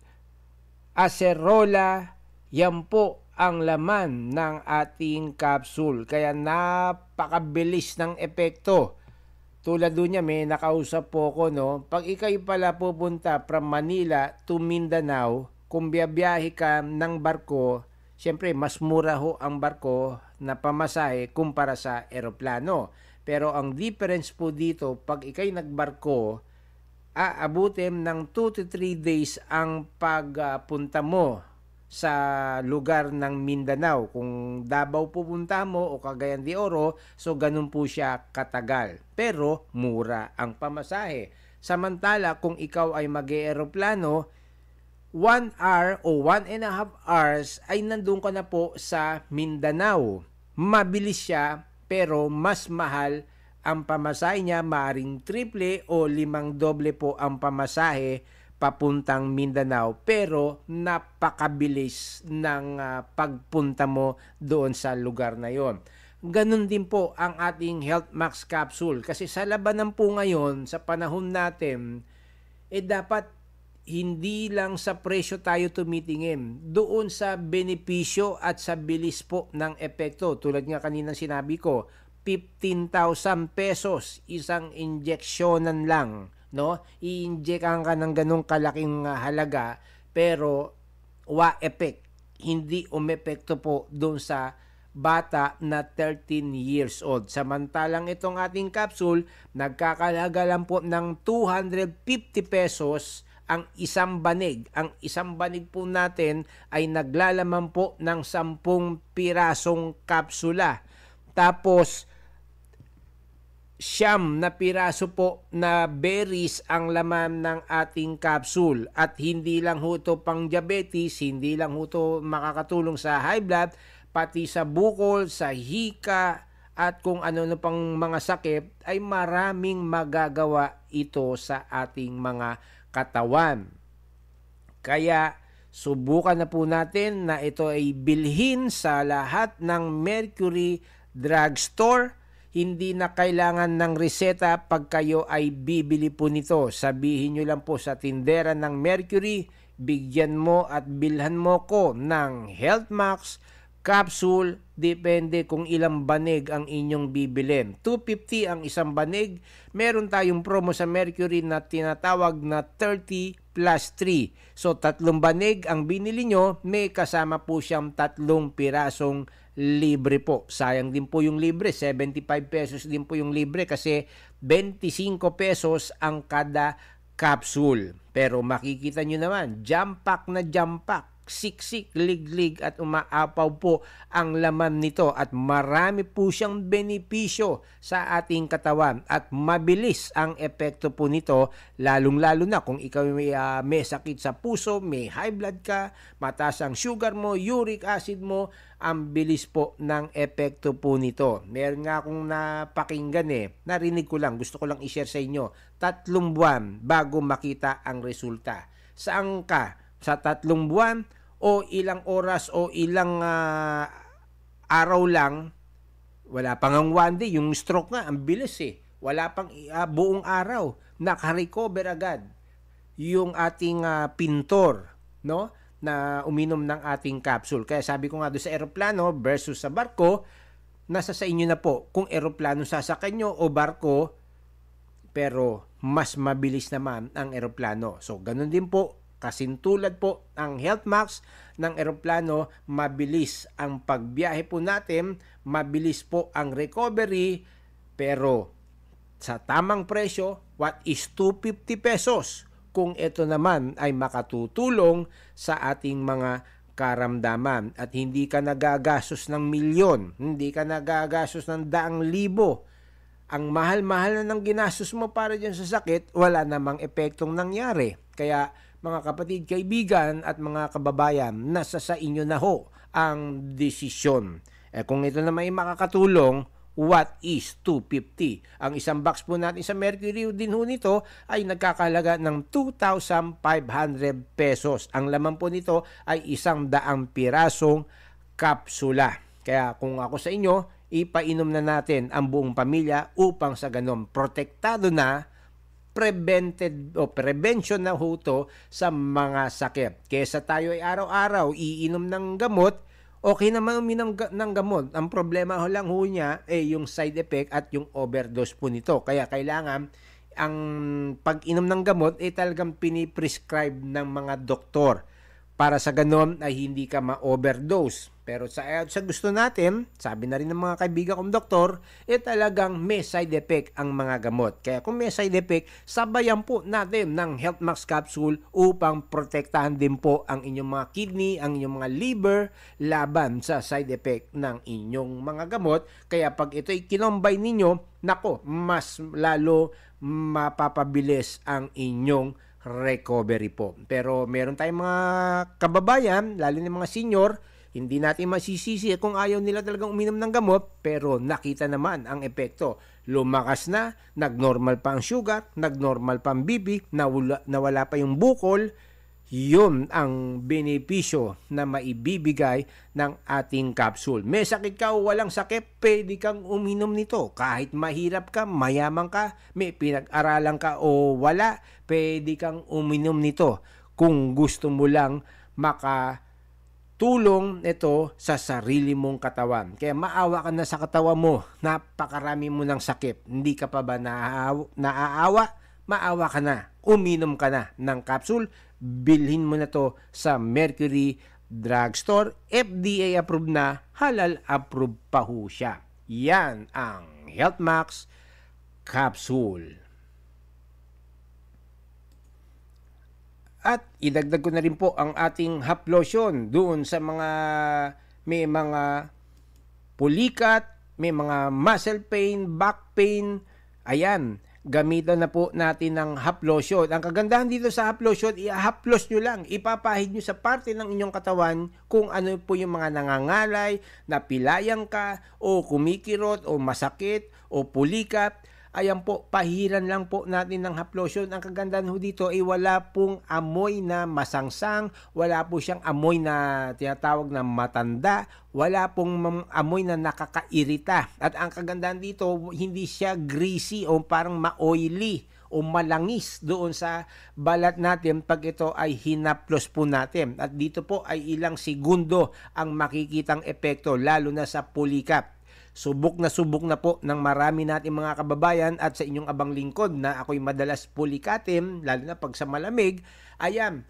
acerola. Yan po ang laman ng ating capsule. Kaya napakabilis ng epekto. Tulad doon niya, may nakausap po ko, no? Pag ikay pala pupunta from Manila to Mindanao, kung biyabiyahe ka ng barko, syempre mas mura ho ang barko na pamasahe kumpara sa eroplano. Pero ang difference po dito, pag ikay nagbarko, aabutin ng 2 to 3 days ang pagpunta mo sa lugar ng Mindanao. Kung Davao pupunta mo o Cagayan de Oro, so ganun po siya katagal. Pero mura ang pamasahe. Samantala kung ikaw ay mag eroplano 1 hour o 1 and a half hours ay nandun ka na po sa Mindanao. Mabilis siya pero mas mahal ang pamasahe niya maaring triple o limang doble po ang pamasahe papuntang Mindanao pero napakabilis ng uh, pagpunta mo doon sa lugar na yon. Ganon din po ang ating Health Max capsule kasi sa labanan po ngayon sa panahon natin eh dapat hindi lang sa presyo tayo tumitingin doon sa benepisyo at sa bilis po ng epekto tulad nga kanina sinabi ko 15,000 pesos isang injeksyonan lang, no? I-injectan ka ng ganong kalaking ah, halaga pero wa effect, hindi umepekto po doon sa bata na 13 years old. Samantalang itong ating capsule, nagkakalaga lang po ng 250 pesos ang isang banig. Ang isang banig po natin ay naglalaman po ng 10 pirasong kapsula. Tapos, siyam na piraso po na berries ang laman ng ating capsule. At hindi lang ho ito pang diabetes, hindi lang ho ito makakatulong sa high blood, pati sa bukol, sa hika, at kung ano na pang mga sakit, ay maraming magagawa ito sa ating mga katawan. Kaya subukan na po natin na ito ay bilhin sa lahat ng Mercury Drugstore hindi na kailangan ng reseta pag kayo ay bibili po nito. Sabihin nyo lang po sa tindera ng Mercury, bigyan mo at bilhan mo ko ng Health Max capsule, depende kung ilang banig ang inyong bibilin. 250 ang isang banig. Meron tayong promo sa Mercury na tinatawag na 30 plus 3. So tatlong banig ang binili nyo, may kasama po siyang tatlong pirasong libre po. Sayang din po yung libre, 75 pesos din po yung libre kasi 25 pesos ang kada capsule. Pero makikita nyo naman, jump pack na jump pack siksik, liglig at umaapaw po ang laman nito at marami po siyang benepisyo sa ating katawan at mabilis ang epekto po nito lalong-lalo na kung ikaw may, uh, may sakit sa puso, may high blood ka, mataas ang sugar mo, uric acid mo, ang bilis po ng epekto po nito. Meron nga akong napakinggan eh, narinig ko lang, gusto ko lang i-share sa inyo, tatlong buwan bago makita ang resulta. Saan ka? Sa tatlong buwan, o ilang oras o ilang uh, araw lang, wala pang ang one day, yung stroke nga, ang bilis eh. Wala pang uh, buong araw, nakarecover agad yung ating uh, pintor, no? na uminom ng ating capsule. Kaya sabi ko nga doon sa eroplano versus sa barko, nasa sa inyo na po kung eroplano sasakyan nyo o barko, pero mas mabilis naman ang eroplano. So, ganun din po Kasintulad po ang health max ng eroplano, mabilis ang pagbiyahe po natin, mabilis po ang recovery, pero sa tamang presyo, what is 250 pesos kung ito naman ay makatutulong sa ating mga karamdaman at hindi ka nagagastos ng milyon, hindi ka nagagastos ng daang libo. Ang mahal-mahal na ng ginastos mo para dyan sa sakit, wala namang epektong nangyari. Kaya mga kapatid, kaibigan at mga kababayan, nasa sa inyo na ho ang desisyon. Eh kung ito na may makakatulong, what is 250? Ang isang box po natin sa Mercury din ho nito ay nagkakalaga ng 2,500 pesos. Ang laman po nito ay isang daang pirasong kapsula. Kaya kung ako sa inyo, ipainom na natin ang buong pamilya upang sa ganon protektado na prevented o prevention na ho to sa mga sakit. Kesa tayo ay araw-araw iinom ng gamot, okay naman uminom ng gamot. Ang problema ho lang ho niya eh, yung side effect at yung overdose po nito. Kaya kailangan ang pag-inom ng gamot ay eh, talagang piniprescribe ng mga doktor para sa ganon ay hindi ka ma-overdose. Pero sa, eh, sa gusto natin, sabi na rin ng mga kaibigan kong doktor, eh talagang may side effect ang mga gamot. Kaya kung may side effect, sabayan po natin ng Health Max Capsule upang protektahan din po ang inyong mga kidney, ang inyong mga liver laban sa side effect ng inyong mga gamot. Kaya pag ito'y kinombay ninyo, nako, mas lalo mapapabilis ang inyong recovery po. Pero meron tayong mga kababayan, lalo ng mga senior, hindi natin masisisi kung ayaw nila talagang uminom ng gamot pero nakita naman ang epekto. Lumakas na, nagnormal pa ang sugar, nagnormal pa ang bibi, nawala, nawala pa yung bukol, yun ang benepisyo na maibibigay ng ating capsule. May sakit ka o walang sakit, pwede kang uminom nito. Kahit mahirap ka, mayaman ka, may pinag-aralan ka o wala, pwede kang uminom nito kung gusto mo lang makatulong ito sa sarili mong katawan. Kaya maawa ka na sa katawan mo, napakarami mo ng sakit. Hindi ka pa ba naaawa? Maawa ka na, uminom ka na ng capsule bilhin mo na to sa Mercury Drugstore. FDA approved na, halal approved pa ho siya. Yan ang HealthMax Capsule. At idagdag ko na rin po ang ating hap lotion doon sa mga may mga pulikat, may mga muscle pain, back pain. Ayan, gamitan na po natin ng haplotion. Ang kagandahan dito sa haplotion, i-haplos nyo lang. Ipapahid nyo sa parte ng inyong katawan kung ano po yung mga nangangalay, napilayang ka, o kumikirot, o masakit, o pulikat. Ayan po, pahiran lang po natin ng haplosyon. Ang kagandahan ho dito ay wala pong amoy na masangsang, wala po siyang amoy na tinatawag na matanda, wala pong amoy na nakakairita. At ang kagandahan dito, hindi siya greasy o parang ma-oily o malangis doon sa balat natin pag ito ay hinaplos po natin. At dito po ay ilang segundo ang makikitang epekto lalo na sa pulikap. Subok na subok na po ng marami nating mga kababayan at sa inyong abang lingkod na ako'y madalas pulikatim, lalo na pag sa malamig, ayan,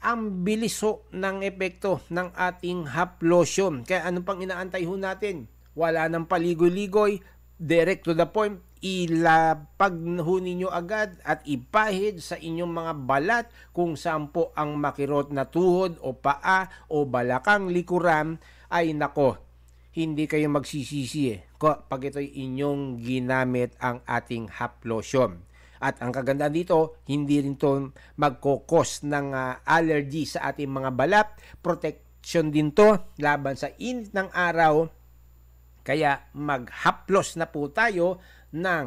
ang bilis ho ng epekto ng ating hap lotion. Kaya ano pang inaantay ho natin? Wala nang paligoy-ligoy, direct to the point, ilapag ho ninyo agad at ipahid sa inyong mga balat kung saan po ang makirot na tuhod o paa o balakang likuran ay nako hindi kayo magsisisi eh pag ito'y inyong ginamit ang ating hap lotion. At ang kagandaan dito, hindi rin to magkokos ng uh, allergy sa ating mga balat. Protection din to laban sa init ng araw. Kaya maghaplos na po tayo ng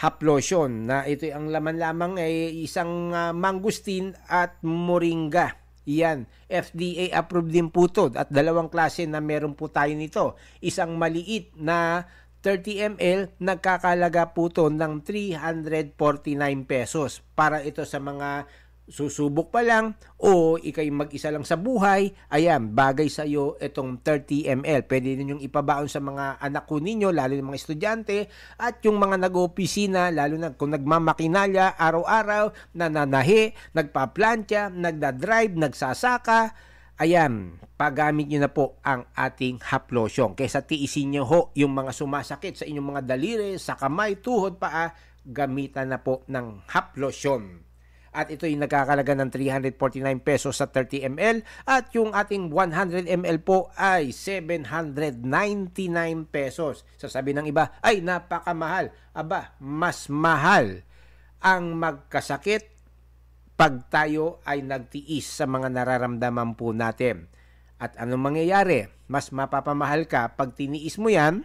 haplosion na ito ang laman lamang ay isang uh, mangustin at moringa. Yan, FDA approved din po ito at dalawang klase na meron po tayo nito. Isang maliit na 30 ml, nagkakalaga po ito ng 349 pesos para ito sa mga susubok pa lang o ikay mag-isa lang sa buhay, ayan, bagay sa iyo itong 30 ml. Pwede ninyong ipabaon sa mga anak ko ninyo, lalo ng mga estudyante at yung mga nag-opisina, lalo na kung nagmamakinalya araw-araw, nananahi, nagpaplantya, nagdadrive, nagsasaka, Ayan, pagamit nyo na po ang ating haplosyong. Kesa tiisin nyo ho yung mga sumasakit sa inyong mga daliri, sa kamay, tuhod, paa, gamitan na po ng haplosyon at ito ay nagkakalaga ng 349 pesos sa 30 ml at yung ating 100 ml po ay 799 pesos. Sasabi ng iba, ay napakamahal. Aba, mas mahal ang magkasakit pag tayo ay nagtiis sa mga nararamdaman po natin. At anong mangyayari? Mas mapapamahal ka pag tiniis mo yan,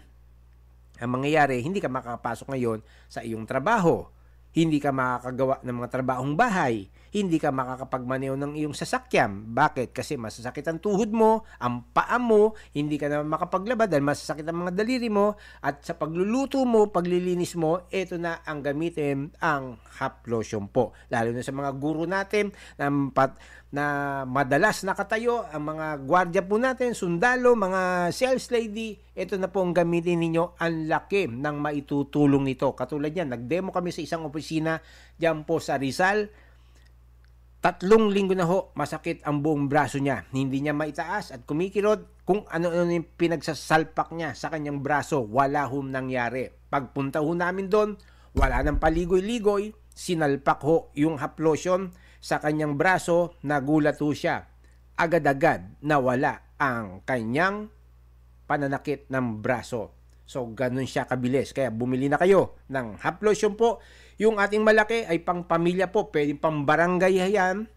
ang mangyayari, hindi ka makakapasok ngayon sa iyong trabaho hindi ka makakagawa ng mga trabahong bahay, hindi ka makakapagmaneo ng iyong sasakyan. Bakit? Kasi masasakit ang tuhod mo, ang paa mo, hindi ka naman makapaglaba dahil masasakit ang mga daliri mo, at sa pagluluto mo, paglilinis mo, ito na ang gamitin ang hap lotion po. Lalo na sa mga guro natin na, pat, na madalas nakatayo, ang mga gwardya po natin, sundalo, mga sales lady, ito na po ang gamitin ninyo. Ang laki ng maitutulong nito. Katulad yan, nagdemo kami sa isang opisina dyan po sa Rizal Tatlong linggo na ho, masakit ang buong braso niya. Hindi niya maitaas at kumikilot kung ano-ano yung pinagsasalpak niya sa kanyang braso. Wala hong nangyari. Pagpunta ho namin doon, wala nang paligoy-ligoy. Sinalpak ho yung lotion sa kanyang braso. Nagulat ho siya. Agad-agad nawala ang kanyang pananakit ng braso. So, ganun siya kabilis. Kaya bumili na kayo ng half lotion po. Yung ating malaki ay pang pamilya po. Pwede pang barangay yan.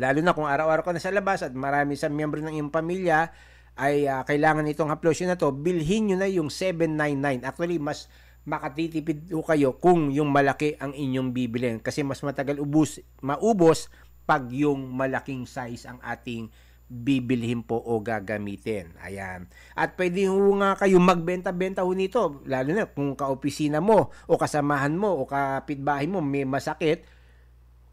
Lalo na kung araw-araw ka na sa labas at marami sa miyembro ng iyong pamilya ay uh, kailangan itong half lotion na to, bilhin nyo na yung 799. Actually, mas makatitipid po kayo kung yung malaki ang inyong bibilhin kasi mas matagal ubus, maubos pag yung malaking size ang ating bibilhin po o gagamitin. Ayan. At pwede ho nga kayo magbenta-benta ho nito. Lalo na kung kaopisina mo o kasamahan mo o kapitbahay mo may masakit,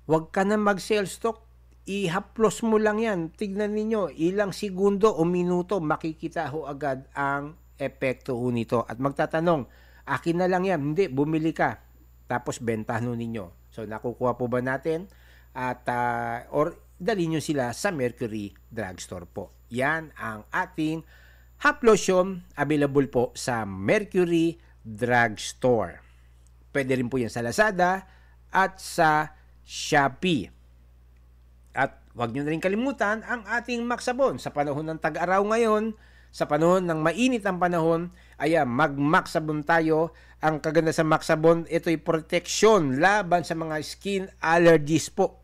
wag ka na mag-sell stock. Ihaplos mo lang yan. Tignan ninyo, ilang segundo o minuto makikita ho agad ang epekto ho nito. At magtatanong, akin na lang yan. Hindi, bumili ka. Tapos benta ho ninyo. So nakukuha po ba natin? At uh, or dali nyo sila sa Mercury Drugstore po. Yan ang ating hot lotion available po sa Mercury Drugstore. Pwede rin po yan sa Lazada at sa Shopee. At wag nyo na rin kalimutan ang ating maksabon. Sa panahon ng tag-araw ngayon, sa panahon ng mainit ang panahon, ay ah, magmaksabon tayo. Ang kaganda sa maksabon, ito'y protection laban sa mga skin allergies po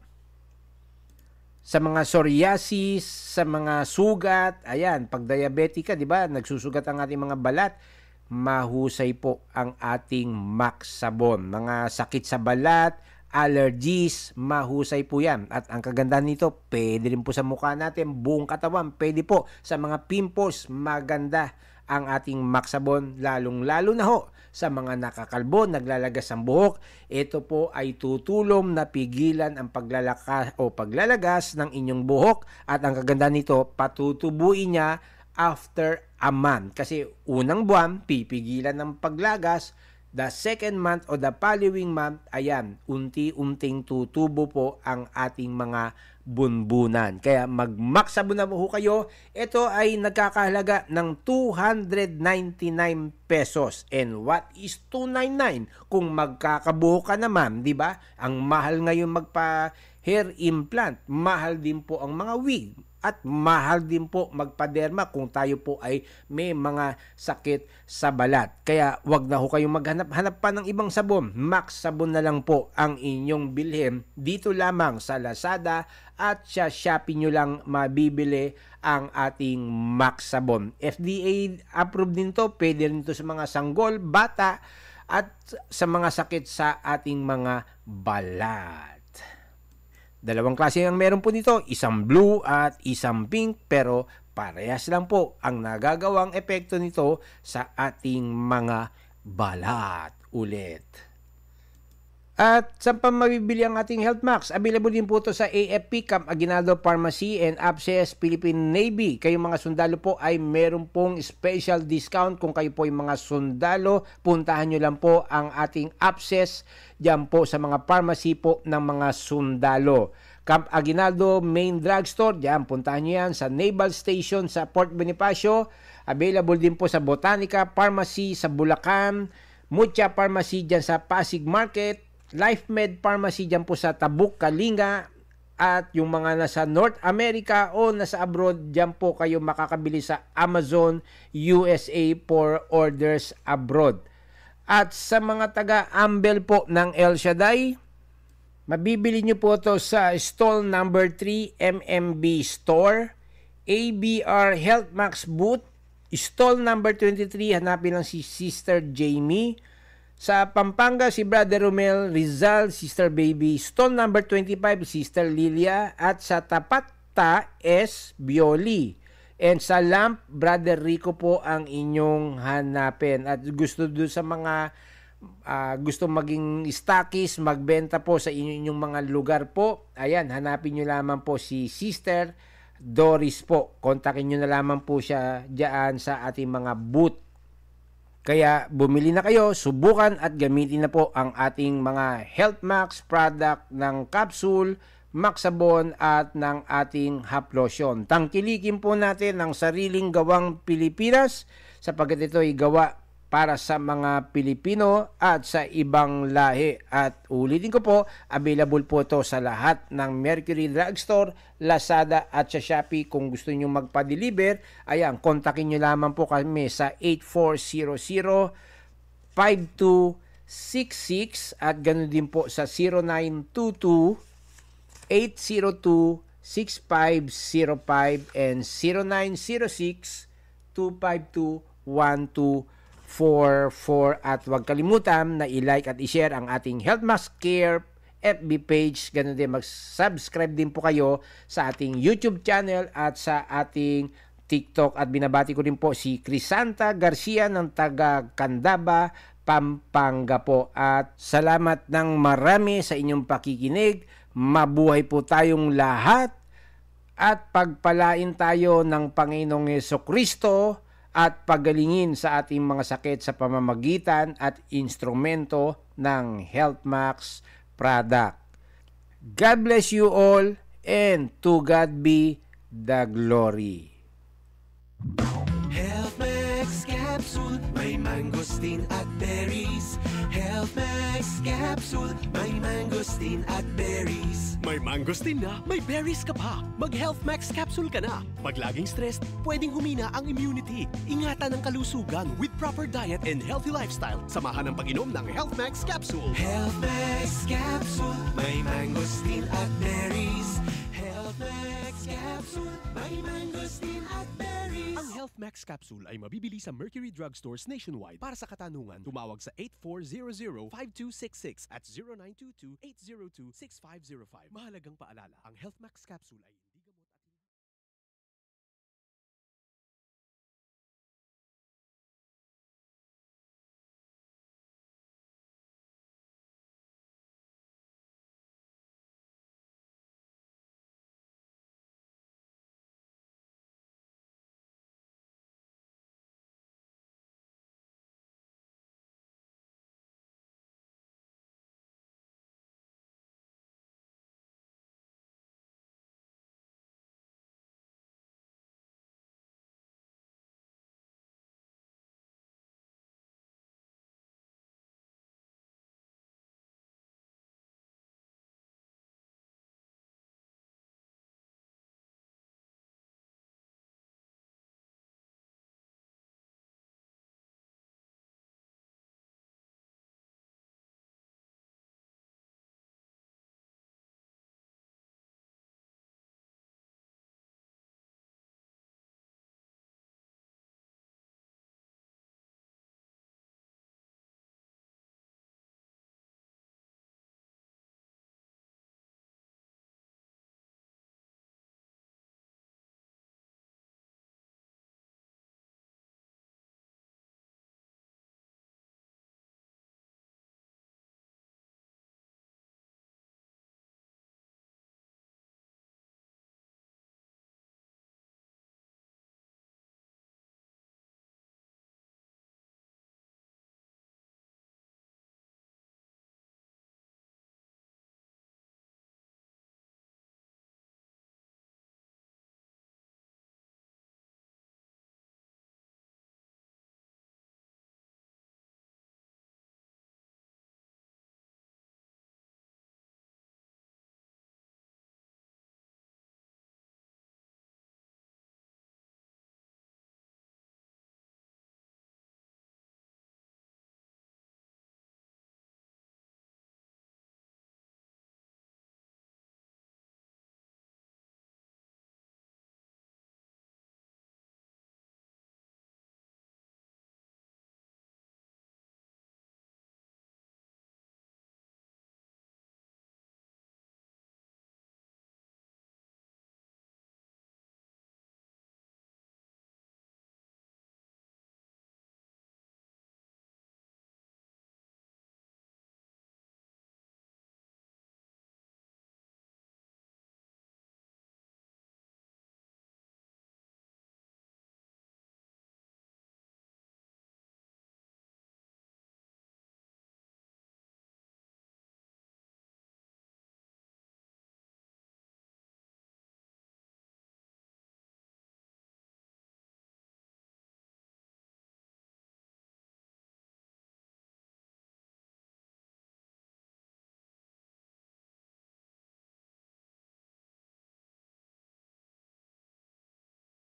sa mga psoriasis, sa mga sugat. Ayan, pag diabetic ka, 'di ba? Nagsusugat ang ating mga balat. Mahusay po ang ating Max sabon. Mga sakit sa balat, allergies, mahusay po 'yan. At ang kagandahan nito, pwede rin po sa mukha natin, buong katawan, pwede po sa mga pimples, maganda ang ating Max sabon lalong-lalo na ho sa mga nakakalbo, naglalagas ang buhok. Ito po ay tutulong na pigilan ang paglalaka o paglalagas ng inyong buhok at ang kagandahan nito, patutubuin niya after a month. Kasi unang buwan, pipigilan ng paglagas, the second month o the following month, ayan, unti-unting tutubo po ang ating mga bunbunan. Kaya mag-max sabon na ho kayo. Ito ay nagkakahalaga ng 299 pesos. And what is 299? Kung magkakabuho ka na ma'am, di ba? Ang mahal ngayon magpa hair implant. Mahal din po ang mga wig at mahal din po magpaderma kung tayo po ay may mga sakit sa balat. Kaya wag na ho kayong maghanap-hanap pa ng ibang sabon. Max sabon na lang po ang inyong bilhin dito lamang sa Lazada at sa Shopee nyo lang mabibili ang ating Max Sabon. FDA approved din to, pwede rin to sa mga sanggol, bata, at sa mga sakit sa ating mga balat. Dalawang klase ang meron po nito, isang blue at isang pink pero parehas lang po ang nagagawang epekto nito sa ating mga balat ulit. At saan pa mabibili ang ating Health Max? Available din po ito sa AFP Camp Aguinaldo Pharmacy and Abses Philippine Navy. Kayong mga sundalo po ay meron pong special discount. Kung kayo po ay mga sundalo, puntahan nyo lang po ang ating Abses dyan po sa mga pharmacy po ng mga sundalo. Camp Aguinaldo Main Drugstore. Diyan, puntahan nyo yan sa Naval Station sa Port Bonifacio. Available din po sa Botanica Pharmacy sa Bulacan. Mucha Pharmacy dyan sa Pasig Market. LifeMed Pharmacy dyan po sa Tabuk, Kalinga at yung mga nasa North America o nasa abroad, dyan po kayo makakabili sa Amazon USA for orders abroad. At sa mga taga Ambel po ng El Shaddai, mabibili nyo po ito sa stall number 3 MMB Store, ABR Health Max Booth, stall number 23, hanapin lang si Sister Jamie, sa Pampanga, si Brother Romel Rizal, Sister Baby, Stone number 25, Sister Lilia, at sa Tapata S. Bioli. And sa Lamp, Brother Rico po ang inyong hanapin. At gusto do sa mga uh, gusto maging stockist, magbenta po sa inyong mga lugar po, ayan, hanapin niyo lamang po si Sister Doris po. Kontakin niyo na lamang po siya diyan sa ating mga booth kaya bumili na kayo, subukan at gamitin na po ang ating mga Health Max product ng capsule, maksabon at ng ating lotion. Tangkilikin po natin ang sariling gawang Pilipinas sapagkat ito ay gawa para sa mga Pilipino at sa ibang lahi. At ulitin ko po, available po ito sa lahat ng Mercury Drugstore, Lazada at sa Shopee. Kung gusto nyo magpa-deliver, ayan, kontakin nyo lamang po kami sa 8400 5266 at ganoon din po sa 0922 802 6505 and 0906 252 12 444 at huwag kalimutan na i-like at i-share ang ating Health Mask Care FB page. Ganun din, mag-subscribe din po kayo sa ating YouTube channel at sa ating TikTok. At binabati ko din po si Crisanta Garcia ng taga Candaba, Pampanga po. At salamat ng marami sa inyong pakikinig. Mabuhay po tayong lahat at pagpalain tayo ng Panginoong Yeso Kristo at pagalingin sa ating mga sakit sa pamamagitan at instrumento ng HealthMax product. God bless you all and to God be the glory mangosteen at berries Health Max Capsule May mangosteen at berries May mangosteen na, may berries ka pa Mag Health Max Capsule ka na Pag laging stressed, pwedeng humina ang immunity Ingatan ang kalusugan with proper diet and healthy lifestyle Samahan ang pag-inom ng Health Max Capsule Health Max Capsule May mangosteen at berries Healthmax Capsule ay mabibili sa Mercury Drug Stores nationwide. Para sa katanungan, tumawag sa 8400-5266 at 0922-802-6505. Mahalagang paalala, ang Healthmax Capsule ay